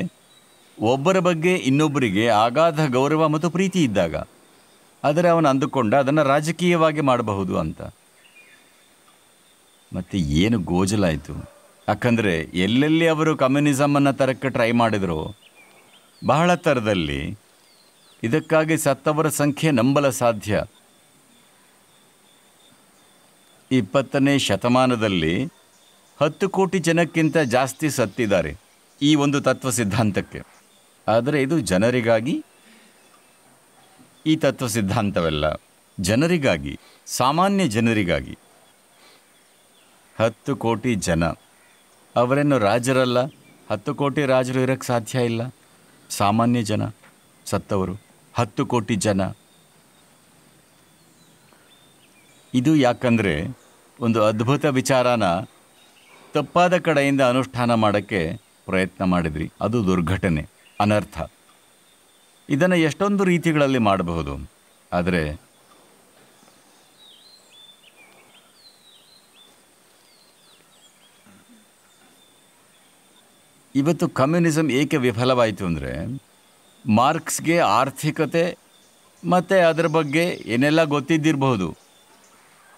ಒಬ್ಬರ ಬಗ್ಗೆ ಇನ್ನೊಬ್ಬರಿಗೆ ಆಗಾಧ ಗೌರವ ಮತ್ತು ಪ್ರೀತಿ ಇದ್ದಾಗ ಆದರೆ ಅವನು ಅಂದುಕೊಂಡ ಅದನ್ನು ರಾಜಕೀಯವಾಗಿ ಮಾಡಬಹುದು ಅಂತ ಮತ್ತು ಏನು ಗೋಜಲಾಯಿತು ಯಾಕಂದರೆ ಎಲ್ಲೆಲ್ಲಿ ಅವರು ಕಮ್ಯುನಿಸಮನ್ನು ತರಕ್ಕೆ ಟ್ರೈ ಮಾಡಿದ್ರು ಬಹಳ ಥರದಲ್ಲಿ ಇದಕ್ಕಾಗಿ ಸತ್ತವರ ಸಂಖ್ಯೆ ನಂಬಲ ಸಾಧ್ಯ ಇಪ್ಪತ್ತನೇ ಶತಮಾನದಲ್ಲಿ ಹತ್ತು ಕೋಟಿ ಜನಕ್ಕಿಂತ ಜಾಸ್ತಿ ಸತ್ತಿದ್ದಾರೆ ಈ ಒಂದು ತತ್ವ ಸಿದ್ಧಾಂತಕ್ಕೆ ಆದರೆ ಇದು ಜನರಿಗಾಗಿ ಈ ತತ್ವ ಸಿದ್ಧಾಂತವೆಲ್ಲ ಜನರಿಗಾಗಿ ಸಾಮಾನ್ಯ ಜನರಿಗಾಗಿ ಹತ್ತು ಕೋಟಿ ಜನ ಅವರೇನು ರಾಜರಲ್ಲ ಹತ್ತು ಕೋಟಿ ರಾಜರು ಇರೋಕ್ಕೆ ಸಾಧ್ಯ ಇಲ್ಲ ಸಾಮಾನ್ಯ ಜನ ಸತ್ತವರು ಹತ್ತು ಕೋಟಿ ಜನ ಇದು ಯಾಕಂದರೆ ಒಂದು ಅದ್ಭುತ ವಿಚಾರನ ತಪ್ಪಾದ ಕಡೆಯಿಂದ ಅನುಷ್ಠಾನ ಮಾಡೋಕ್ಕೆ ಪ್ರಯತ್ನ ಮಾಡಿದ್ರಿ ಅದು ದುರ್ಘಟನೆ ಅನರ್ಥ ಇದನ್ನು ಎಷ್ಟೊಂದು ರೀತಿಗಳಲ್ಲಿ ಮಾಡಬಹುದು ಆದರೆ ಇವತ್ತು ಕಮ್ಯುನಿಸಂ ಏಕೆ ವಿಫಲವಾಯಿತು ಅಂದರೆ ಮಾರ್ಕ್ಸ್ಗೆ ಆರ್ಥಿಕತೆ ಮತ್ತು ಅದರ ಬಗ್ಗೆ ಏನೆಲ್ಲ ಗೊತ್ತಿದ್ದಿರಬಹುದು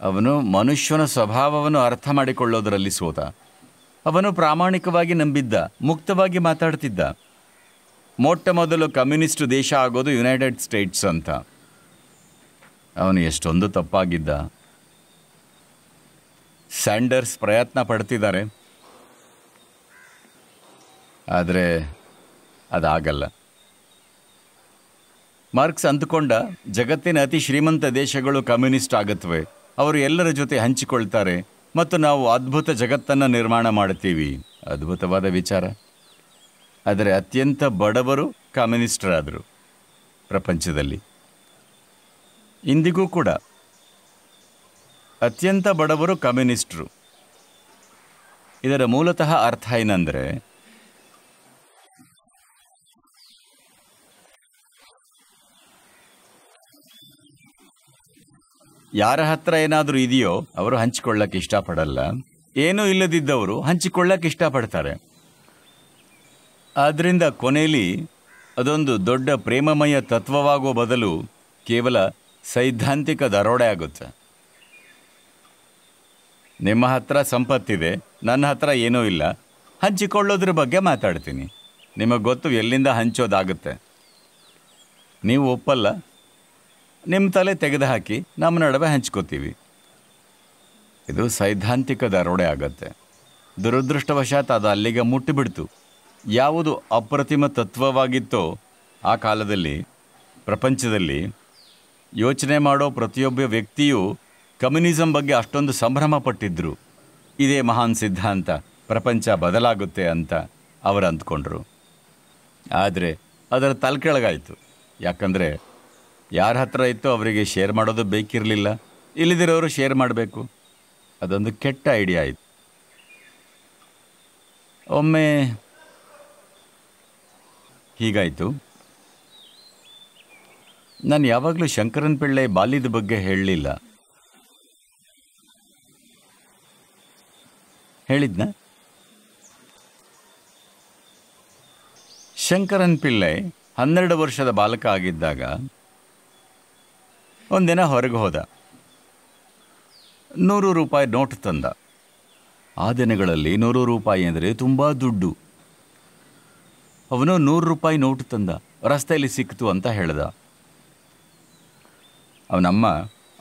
ಅವನು ಮನುಷ್ಯನ ಸ್ವಭಾವವನ್ನು ಅರ್ಥ ಮಾಡಿಕೊಳ್ಳೋದರಲ್ಲಿ ಸೋತ ಅವನು ಪ್ರಾಮಾಣಿಕವಾಗಿ ನಂಬಿದ್ದ ಮುಕ್ತವಾಗಿ ಮಾತಾಡ್ತಿದ್ದ ಮೊಟ್ಟ ಮೊದಲು ಕಮ್ಯುನಿಸ್ಟ್ ದೇಶ ಆಗೋದು ಯುನೈಟೆಡ್ ಸ್ಟೇಟ್ಸ್ ಅಂತ ಅವನು ಎಷ್ಟೊಂದು ತಪ್ಪಾಗಿದ್ದ ಸ್ಯಾಂಡರ್ಸ್ ಪ್ರಯತ್ನ ಪಡ್ತಿದ್ದಾರೆ ಆದರೆ ಅದಾಗಲ್ಲ ಮಾರ್ಕ್ಸ್ ಅಂದುಕೊಂಡ ಜಗತ್ತಿನ ಅತಿ ಶ್ರೀಮಂತ ದೇಶಗಳು ಕಮ್ಯುನಿಸ್ಟ್ ಆಗುತ್ತವೆ ಅವರು ಎಲ್ಲರ ಜೊತೆ ಹಂಚಿಕೊಳ್ತಾರೆ ಮತ್ತು ನಾವು ಅದ್ಭುತ ಜಗತ್ತನ್ನು ನಿರ್ಮಾಣ ಮಾಡ್ತೀವಿ ಅದ್ಭುತವಾದ ವಿಚಾರ ಆದರೆ ಅತ್ಯಂತ ಬಡವರು ಕಮ್ಯುನಿಸ್ಟರಾದರು ಪ್ರಪಂಚದಲ್ಲಿ ಇಂದಿಗೂ ಕೂಡ ಅತ್ಯಂತ ಬಡವರು ಕಮ್ಯುನಿಸ್ಟರು ಇದರ ಮೂಲತಃ ಅರ್ಥ ಏನಂದರೆ ಯಾರ ಹತ್ರ ಏನಾದರೂ ಇದೆಯೋ ಅವರು ಹಂಚಿಕೊಳ್ಳಕ್ಕೆ ಇಷ್ಟಪಡಲ್ಲ ಏನೂ ಇಲ್ಲದಿದ್ದವರು ಹಂಚಿಕೊಳ್ಳಕ್ಕೆ ಇಷ್ಟಪಡ್ತಾರೆ ಆದ್ದರಿಂದ ಕೊನೆಯಲ್ಲಿ ಅದೊಂದು ದೊಡ್ಡ ಪ್ರೇಮಮಯ ತತ್ವವಾಗುವ ಬದಲು ಕೇವಲ ಸೈದ್ಧಾಂತಿಕ ದರೋಡೆ ಆಗುತ್ತೆ ನಿಮ್ಮ ಹತ್ರ ಸಂಪತ್ತಿದೆ ನನ್ನ ಹತ್ರ ಏನೂ ಇಲ್ಲ ಹಂಚಿಕೊಳ್ಳೋದ್ರ ಬಗ್ಗೆ ಮಾತಾಡ್ತೀನಿ ನಿಮಗೆ ಗೊತ್ತು ಎಲ್ಲಿಂದ ಹಂಚೋದಾಗುತ್ತೆ ನೀವು ಒಪ್ಪಲ್ಲ ನಿಮ್ಮ ತಲೆ ತೆಗೆದುಹಾಕಿ ನಮ್ಮ ನಡುವೆ ಹಂಚ್ಕೋತೀವಿ ಇದು ಸೈದ್ಧಾಂತಿಕ ದರೋಡೆ ಆಗುತ್ತೆ ದುರದೃಷ್ಟವಶಾತ್ ಅದು ಅಲ್ಲಿಗೆ ಮುಟ್ಟಿಬಿಡ್ತು ಯಾವುದು ಅಪ್ರತಿಮ ತತ್ವವಾಗಿತ್ತೋ ಆ ಕಾಲದಲ್ಲಿ ಪ್ರಪಂಚದಲ್ಲಿ ಯೋಚನೆ ಮಾಡೋ ಪ್ರತಿಯೊಬ್ಬ ವ್ಯಕ್ತಿಯೂ ಕಮ್ಯುನಿಸಂ ಬಗ್ಗೆ ಅಷ್ಟೊಂದು ಸಂಭ್ರಮ ಪಟ್ಟಿದ್ದರು ಇದೇ ಮಹಾನ್ ಸಿದ್ಧಾಂತ ಪ್ರಪಂಚ ಬದಲಾಗುತ್ತೆ ಅಂತ ಅವರು ಅಂದ್ಕೊಂಡ್ರು ಆದರೆ ಅದರ ತಲೆಕೆಳಗಾಯಿತು ಯಾಕಂದರೆ ಯಾರ ಹತ್ರ ಇತ್ತೋ ಅವರಿಗೆ ಶೇರ್ ಮಾಡೋದು ಬೇಕಿರಲಿಲ್ಲ ಇಲ್ಲದಿರೋರು ಶೇರ್ ಮಾಡಬೇಕು ಅದೊಂದು ಕೆಟ್ಟ ಐಡಿಯಾ ಆಯಿತು ಒಮ್ಮೆ ಹೀಗಾಯಿತು ನಾನು ಯಾವಾಗಲೂ ಶಂಕರನ್ ಪಿಳ್ಳೆ ಬಾಲ್ಯದ ಬಗ್ಗೆ ಹೇಳಲಿಲ್ಲ ಹೇಳಿದ್ನ ಶಂಕರನ್ ಪಿಳ್ಳೆ ಹನ್ನೆರಡು ವರ್ಷದ ಬಾಲಕ ಆಗಿದ್ದಾಗ ಒಂದಿನ ಹೊರಗೆ ಹೋದ ನೂರು ರೂಪಾಯಿ ನೋಟ್ ತಂದ ಆ ದಿನಗಳಲ್ಲಿ ನೂರು ರೂಪಾಯಿ ಅಂದರೆ ತುಂಬ ದುಡ್ಡು ಅವನು ನೂರು ರೂಪಾಯಿ ನೋಟು ತಂದ ರಸ್ತೆಯಲ್ಲಿ ಸಿಕ್ತು ಅಂತ ಹೇಳ್ದ ಅವನಮ್ಮ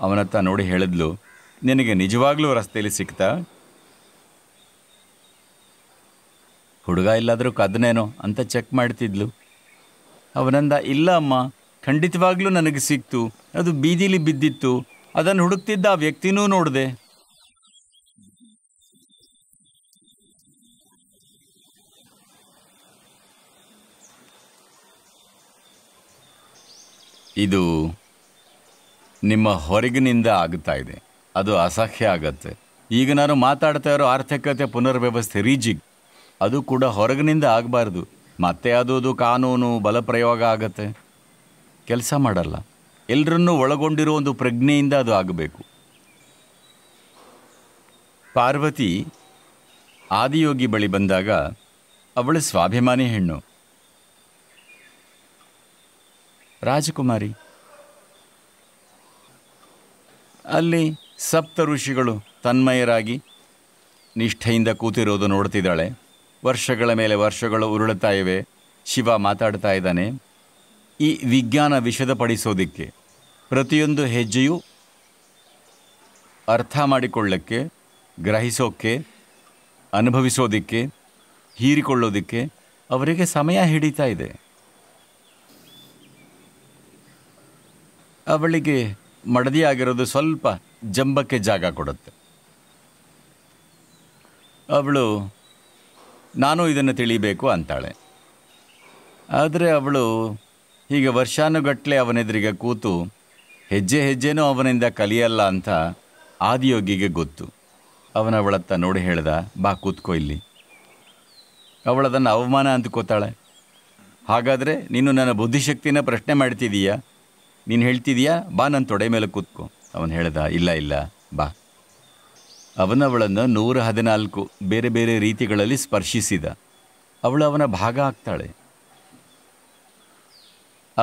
ಅವನತ್ತ ನೋಡಿ ಹೇಳಿದ್ಲು ನಿನಗೆ ನಿಜವಾಗ್ಲೂ ರಸ್ತೆಯಲ್ಲಿ ಸಿಕ್ತಾ ಹುಡುಗ ಇಲ್ಲಾದರೂ ಕದನೇನೋ ಅಂತ ಚೆಕ್ ಮಾಡ್ತಿದ್ಲು ಅವನಂದ ಇಲ್ಲ ಅಮ್ಮ ಖಂಡಿತವಾಗ್ಲೂ ನನಗೆ ಸಿಕ್ತು ಅದು ಬೀದಿಲಿ ಬಿದ್ದಿತ್ತು ಅದನ್ನು ಹುಡುಕ್ತಿದ್ದ ಆ ವ್ಯಕ್ತಿನೂ ನೋಡಿದೆ ಇದು ನಿಮ್ಮ ಹೊರಗಿನಿಂದ ಆಗುತ್ತಾ ಇದೆ ಅದು ಅಸಹ್ಯ ಆಗತ್ತೆ ಈಗ ನಾನು ಮಾತಾಡ್ತಾ ಇರೋ ಆರ್ಥಿಕತೆ ಪುನರ್ವ್ಯವಸ್ಥೆ ರೀಜಿಗ್ ಅದು ಕೂಡ ಹೊರಗಿನಿಂದ ಆಗಬಾರ್ದು ಮತ್ತೆ ಅದು ಕಾನೂನು ಬಲಪ್ರಯೋಗ ಆಗತ್ತೆ ಕೆಲಸ ಮಾಡಲ್ಲ ಎಲ್ಲರನ್ನೂ ಒಳಗೊಂಡಿರೋ ಒಂದು ಪ್ರಜ್ಞೆಯಿಂದ ಅದು ಆಗಬೇಕು ಪಾರ್ವತಿ ಆದಿಯೋಗಿ ಬಳಿ ಬಂದಾಗ ಅವಳು ಸ್ವಾಭಿಮಾನಿ ಹೆಣ್ಣು ರಾಜಕುಮಾರಿ ಅಲ್ಲಿ ಸಪ್ತ ಋಷಿಗಳು ತನ್ಮಯರಾಗಿ ನಿಷ್ಠೆಯಿಂದ ಕೂತಿರೋದು ನೋಡ್ತಿದ್ದಾಳೆ ವರ್ಷಗಳ ಮೇಲೆ ವರ್ಷಗಳು ಉರುಳುತ್ತಾ ಇವೆ ಶಿವ ಮಾತಾಡ್ತಾ ಇದ್ದಾನೆ ಈ ವಿಜ್ಞಾನ ಪಡಿಸೋದಕ್ಕೆ ಪ್ರತಿಯೊಂದು ಹೆಜ್ಜೆಯೂ ಅರ್ಥ ಮಾಡಿಕೊಳ್ಳೋಕ್ಕೆ ಗ್ರಹಿಸೋಕ್ಕೆ ಅನುಭವಿಸೋದಕ್ಕೆ ಹೀರಿಕೊಳ್ಳೋದಕ್ಕೆ ಅವರಿಗೆ ಸಮಯ ಹಿಡಿತಾ ಇದೆ ಅವಳಿಗೆ ಮಡದಿಯಾಗಿರೋದು ಸ್ವಲ್ಪ ಜಂಬಕ್ಕೆ ಜಾಗ ಕೊಡುತ್ತೆ ಅವಳು ನಾನು ಇದನ್ನು ತಿಳಿಬೇಕು ಅಂತಾಳೆ ಆದರೆ ಅವಳು ಹೀಗೆ ವರ್ಷಾನುಗಟ್ಟಲೆ ಅವನೆದುರಿಗೆ ಕೂತು ಹೆಜ್ಜೆ ಹೆಜ್ಜೆನೂ ಅವನಿಂದ ಕಲಿಯಲ್ಲ ಅಂತ ಆದಿಯೋಗಿಗೆ ಗೊತ್ತು ಅವನವಳತ್ತ ನೋಡಿ ಹೇಳ್ದ ಬಾ ಕೂತ್ಕೋ ಇಲ್ಲಿ ಅವಳದನ್ನು ಅವಮಾನ ಅಂತ ಕೂತಾಳೆ ಹಾಗಾದರೆ ನೀನು ನನ್ನ ಬುದ್ಧಿಶಕ್ತಿನ ಪ್ರಶ್ನೆ ಮಾಡ್ತಿದ್ದೀಯಾ ನೀನು ಹೇಳ್ತಿದೀಯಾ ಬಾ ನನ್ನ ತೊಡೆ ಮೇಲೆ ಕೂತ್ಕೊ ಅವನು ಹೇಳ್ದ ಇಲ್ಲ ಇಲ್ಲ ಬಾ ಅವನವಳನ್ನು ನೂರ ಹದಿನಾಲ್ಕು ಬೇರೆ ಬೇರೆ ರೀತಿಗಳಲ್ಲಿ ಸ್ಪರ್ಶಿಸಿದ ಅವಳು ಅವನ ಭಾಗ ಆಗ್ತಾಳೆ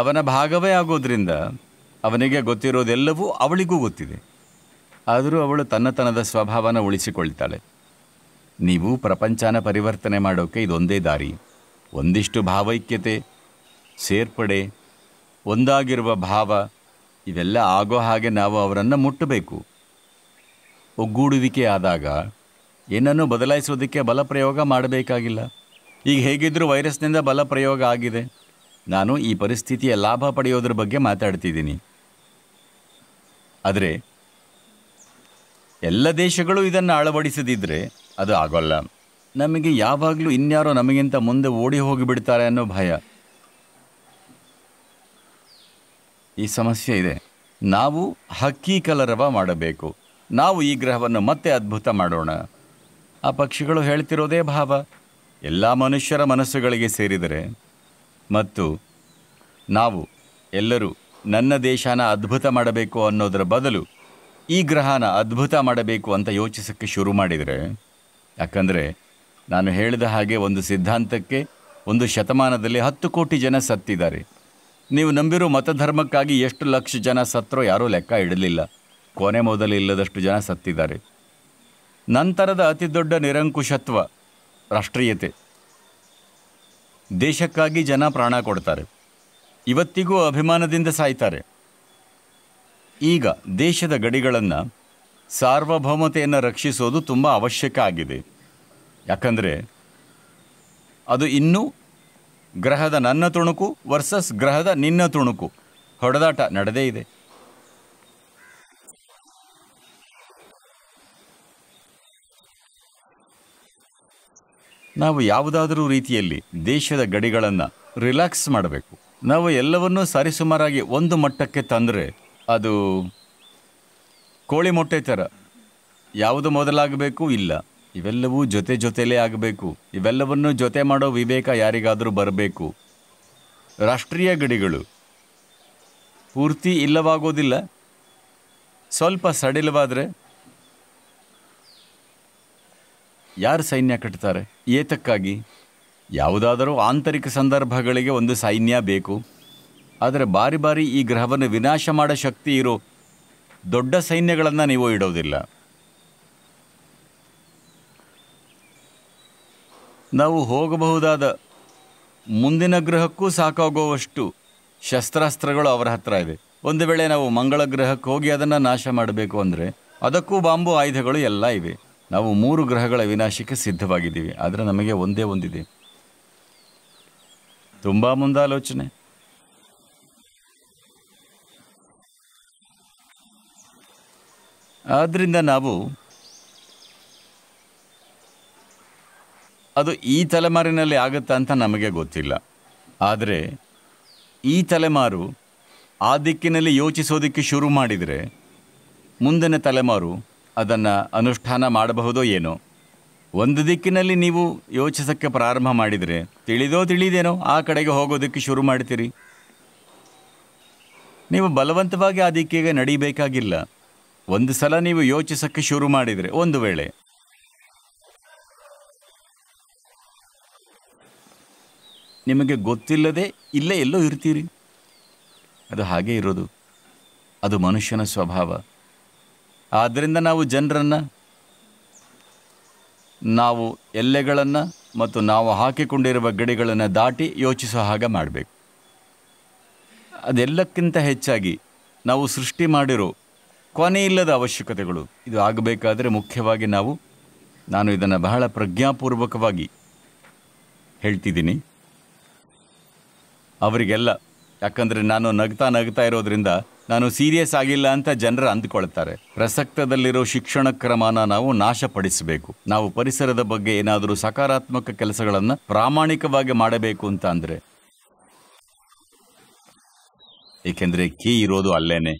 ಅವನ ಭಾಗವೇ ಆಗೋದ್ರಿಂದ ಅವನಿಗೆ ಗೊತ್ತಿರೋದೆಲ್ಲವೂ ಅವಳಿಗೂ ಗೊತ್ತಿದೆ ಆದರೂ ಅವಳು ತನ್ನತನದ ಸ್ವಭಾವನ ಉಳಿಸಿಕೊಳ್ತಾಳೆ ನೀವು ಪ್ರಪಂಚನ ಪರಿವರ್ತನೆ ಮಾಡೋಕ್ಕೆ ಇದೊಂದೇ ದಾರಿ ಒಂದಿಷ್ಟು ಭಾವೈಕ್ಯತೆ ಸೇರ್ಪಡೆ ಒಂದಾಗಿರುವ ಭಾವ ಇವೆಲ್ಲ ಆಗೋ ಹಾಗೆ ನಾವು ಅವರನ್ನು ಮುಟ್ಟಬೇಕು ಒಗ್ಗೂಡುವಿಕೆ ಆದಾಗ ಏನನ್ನು ಬದಲಾಯಿಸೋದಕ್ಕೆ ಬಲಪ್ರಯೋಗ ಮಾಡಬೇಕಾಗಿಲ್ಲ ಈಗ ಹೇಗಿದ್ದರೂ ವೈರಸ್ನಿಂದ ಬಲಪ್ರಯೋಗ ಆಗಿದೆ ನಾನು ಈ ಪರಿಸ್ಥಿತಿಯ ಲಾಭ ಪಡೆಯೋದ್ರ ಬಗ್ಗೆ ಮಾತಾಡ್ತಿದ್ದೀನಿ ಆದರೆ ಎಲ್ಲ ದೇಶಗಳು ಇದನ್ನು ಅಳವಡಿಸದಿದ್ದರೆ ಅದು ಆಗೋಲ್ಲ ನಮಗೆ ಯಾವಾಗಲೂ ಇನ್ಯಾರೋ ನಮಗಿಂತ ಮುಂದೆ ಓಡಿ ಹೋಗಿಬಿಡ್ತಾರೆ ಅನ್ನೋ ಭಯ ಈ ಸಮಸ್ಯೆ ಇದೆ ನಾವು ಹಕ್ಕಿ ಕಲರವ ಮಾಡಬೇಕು ನಾವು ಈ ಗ್ರಹವನ್ನು ಮತ್ತೆ ಅದ್ಭುತ ಮಾಡೋಣ ಆ ಪಕ್ಷಿಗಳು ಹೇಳ್ತಿರೋದೇ ಭಾವ ಎಲ್ಲ ಮನುಷ್ಯರ ಮನಸ್ಸುಗಳಿಗೆ ಸೇರಿದರೆ ಮತ್ತು ನಾವು ಎಲ್ಲರೂ ನನ್ನ ದೇಶನ ಅದ್ಭುತ ಮಾಡಬೇಕು ಅನ್ನೋದರ ಬದಲು ಈ ಗ್ರಹನ ಅದ್ಭುತ ಮಾಡಬೇಕು ಅಂತ ಯೋಚಿಸೋಕ್ಕೆ ಶುರು ಮಾಡಿದರೆ ಯಾಕಂದರೆ ನಾನು ಹೇಳಿದ ಹಾಗೆ ಒಂದು ಸಿದ್ಧಾಂತಕ್ಕೆ ಒಂದು ಶತಮಾನದಲ್ಲಿ ಹತ್ತು ಕೋಟಿ ಜನ ಸತ್ತಿದ್ದಾರೆ ನೀವು ನಂಬಿರೋ ಮತಧರ್ಮಕ್ಕಾಗಿ ಎಷ್ಟು ಲಕ್ಷ ಜನ ಸತ್ರೋ ಯಾರೂ ಲೆಕ್ಕ ಇಡಲಿಲ್ಲ ಕೊನೆ ಮೊದಲು ಇಲ್ಲದಷ್ಟು ಜನ ಸತ್ತಿದ್ದಾರೆ ನಂತರದ ಅತಿದೊಡ್ಡ ನಿರಂಕುಶತ್ವ ರಾಷ್ಟ್ರೀಯತೆ ದೇಶಕ್ಕಾಗಿ ಜನ ಪ್ರಾಣ ಕೊಡ್ತಾರೆ ಇವತ್ತಿಗೂ ಅಭಿಮಾನದಿಂದ ಸಾಯ್ತಾರೆ ಈಗ ದೇಶದ ಗಡಿಗಳನ್ನು ಸಾರ್ವಭೌಮತೆಯನ್ನು ರಕ್ಷಿಸೋದು ತುಂಬ ಅವಶ್ಯಕ ಆಗಿದೆ ಯಾಕಂದರೆ ಅದು ಇನ್ನೂ ಗ್ರಹದ ನನ್ನ ತುಣುಕು ವರ್ಸಸ್ ಗ್ರಹದ ನಿನ್ನ ತುಣುಕು ಹೊಡೆದಾಟ ನಡೆದೇ ಇದೆ ನಾವು ಯಾವುದಾದರೂ ರೀತಿಯಲ್ಲಿ ದೇಶದ ಗಡಿಗಳನ್ನು ರಿಲ್ಯಾಕ್ಸ್ ಮಾಡಬೇಕು ನಾವು ಎಲ್ಲವನ್ನೂ ಸರಿಸುಮಾರಾಗಿ ಒಂದು ಮಟ್ಟಕ್ಕೆ ತಂದರೆ ಅದು ಕೋಳಿ ಮೊಟ್ಟೆ ಥರ ಯಾವುದು ಮೊದಲಾಗಬೇಕು ಇಲ್ಲ ಇವೆಲ್ಲವೂ ಜೊತೆ ಜೊತೆಲೇ ಆಗಬೇಕು ಇವೆಲ್ಲವನ್ನು ಜೊತೆ ಮಾಡೋ ವಿವೇಕ ಯಾರಿಗಾದರೂ ಬರಬೇಕು ರಾಷ್ಟ್ರೀಯ ಗಡಿಗಳು ಪೂರ್ತಿ ಇಲ್ಲವಾಗೋದಿಲ್ಲ ಸ್ವಲ್ಪ ಸಡಿಲವಾದರೆ ಯಾರು ಸೈನ್ಯ ಕಟ್ತಾರೆ ಏತಕ್ಕಾಗಿ ಯಾವುದಾದರೂ ಆಂತರಿಕ ಸಂದರ್ಭಗಳಿಗೆ ಒಂದು ಸೈನ್ಯ ಬೇಕು ಆದರೆ ಬಾರಿ ಬಾರಿ ಈ ಗ್ರಹವನ್ನು ವಿನಾಶ ಮಾಡೋ ಶಕ್ತಿ ಇರೋ ದೊಡ್ಡ ಸೈನ್ಯಗಳನ್ನು ನೀವು ಇಡೋದಿಲ್ಲ ನಾವು ಹೋಗಬಹುದಾದ ಮುಂದಿನ ಗ್ರಹಕ್ಕೂ ಸಾಕಾಗುವಷ್ಟು ಶಸ್ತ್ರಾಸ್ತ್ರಗಳು ಅವರ ಹತ್ರ ಇದೆ ಒಂದು ವೇಳೆ ನಾವು ಮಂಗಳ ಗ್ರಹಕ್ಕೆ ಹೋಗಿ ಅದನ್ನು ನಾಶ ಮಾಡಬೇಕು ಅಂದರೆ ಅದಕ್ಕೂ ಬಾಂಬು ಆಯುಧಗಳು ಎಲ್ಲ ಇವೆ ನಾವು ಮೂರು ಗ್ರಹಗಳ ವಿನಾಶಕ್ಕೆ ಸಿದ್ಧವಾಗಿದ್ದೀವಿ ಆದರೆ ನಮಗೆ ಒಂದೇ ಒಂದಿದೆ ತುಂಬ ಮುಂದಾಲೋಚನೆ ಆದ್ದರಿಂದ ನಾವು ಅದು ಈ ತಲೆಮಾರಿನಲ್ಲಿ ಆಗುತ್ತಾ ಅಂತ ನಮಗೆ ಗೊತ್ತಿಲ್ಲ ಆದರೆ ಈ ತಲೆಮಾರು ಆ ದಿಕ್ಕಿನಲ್ಲಿ ಯೋಚಿಸೋದಕ್ಕೆ ಶುರು ಮಾಡಿದರೆ ಮುಂದಿನ ತಲೆಮಾರು ಅದನ್ನು ಅನುಷ್ಠಾನ ಮಾಡಬಹುದೋ ಏನೋ ಒಂದು ದಿಕ್ಕಿನಲ್ಲಿ ನೀವು ಯೋಚಿಸೋಕ್ಕೆ ಪ್ರಾರಂಭ ಮಾಡಿದರೆ ತಿಳಿದೋ ತಿಳಿದೇನೋ ಆ ಕಡೆಗೆ ಹೋಗೋದಕ್ಕೆ ಶುರು ಮಾಡ್ತೀರಿ ನೀವು ಬಲವಂತವಾಗಿ ಆ ದಿಕ್ಕಿಗೆ ನಡೀಬೇಕಾಗಿಲ್ಲ ಒಂದು ಸಲ ನೀವು ಯೋಚಿಸೋಕ್ಕೆ ಶುರು ಮಾಡಿದರೆ ಒಂದು ವೇಳೆ ನಿಮಗೆ ಗೊತ್ತಿಲ್ಲದೆ ಇಲ್ಲೇ ಎಲ್ಲೋ ಇರ್ತೀರಿ ಅದು ಹಾಗೇ ಇರೋದು ಅದು ಮನುಷ್ಯನ ಸ್ವಭಾವ ಆದ್ದರಿಂದ ನಾವು ಜನರನ್ನು ನಾವು ಎಲ್ಲೆಗಳನ್ನು ಮತ್ತು ನಾವು ಹಾಕಿಕೊಂಡಿರುವ ಗಡಿಗಳನ್ನು ದಾಟಿ ಯೋಚಿಸೋ ಹಾಗೆ ಮಾಡಬೇಕು ಅದೆಲ್ಲಕ್ಕಿಂತ ಹೆಚ್ಚಾಗಿ ನಾವು ಸೃಷ್ಟಿ ಮಾಡಿರೋ ಕೊನೆಯಿಲ್ಲದ ಅವಶ್ಯಕತೆಗಳು ಇದು ಆಗಬೇಕಾದರೆ ಮುಖ್ಯವಾಗಿ ನಾವು ನಾನು ಇದನ್ನು ಬಹಳ ಪ್ರಜ್ಞಾಪೂರ್ವಕವಾಗಿ ಹೇಳ್ತಿದ್ದೀನಿ ಅವರಿಗೆಲ್ಲ ಯಾಕಂದರೆ ನಾನು ನಗ್ತಾ ನಗ್ತಾ ಇರೋದ್ರಿಂದ ನಾನು ಸೀರಿಯಸ್ ಆಗಿಲ್ಲ ಅಂತ ಜನರು ಅಂದ್ಕೊಳ್ತಾರೆ ಪ್ರಸಕ್ತದಲ್ಲಿರೋ ಶಿಕ್ಷಣ ಕ್ರಮನ ನಾವು ನಾಶಪಡಿಸಬೇಕು ನಾವು ಪರಿಸರದ ಬಗ್ಗೆ ಏನಾದರೂ ಸಕಾರಾತ್ಮಕ ಕೆಲಸಗಳನ್ನು ಪ್ರಾಮಾಣಿಕವಾಗಿ ಮಾಡಬೇಕು ಅಂತ ಅಂದರೆ ಏಕೆಂದರೆ ಕೀ ಇರೋದು ಅಲ್ಲೇನೆ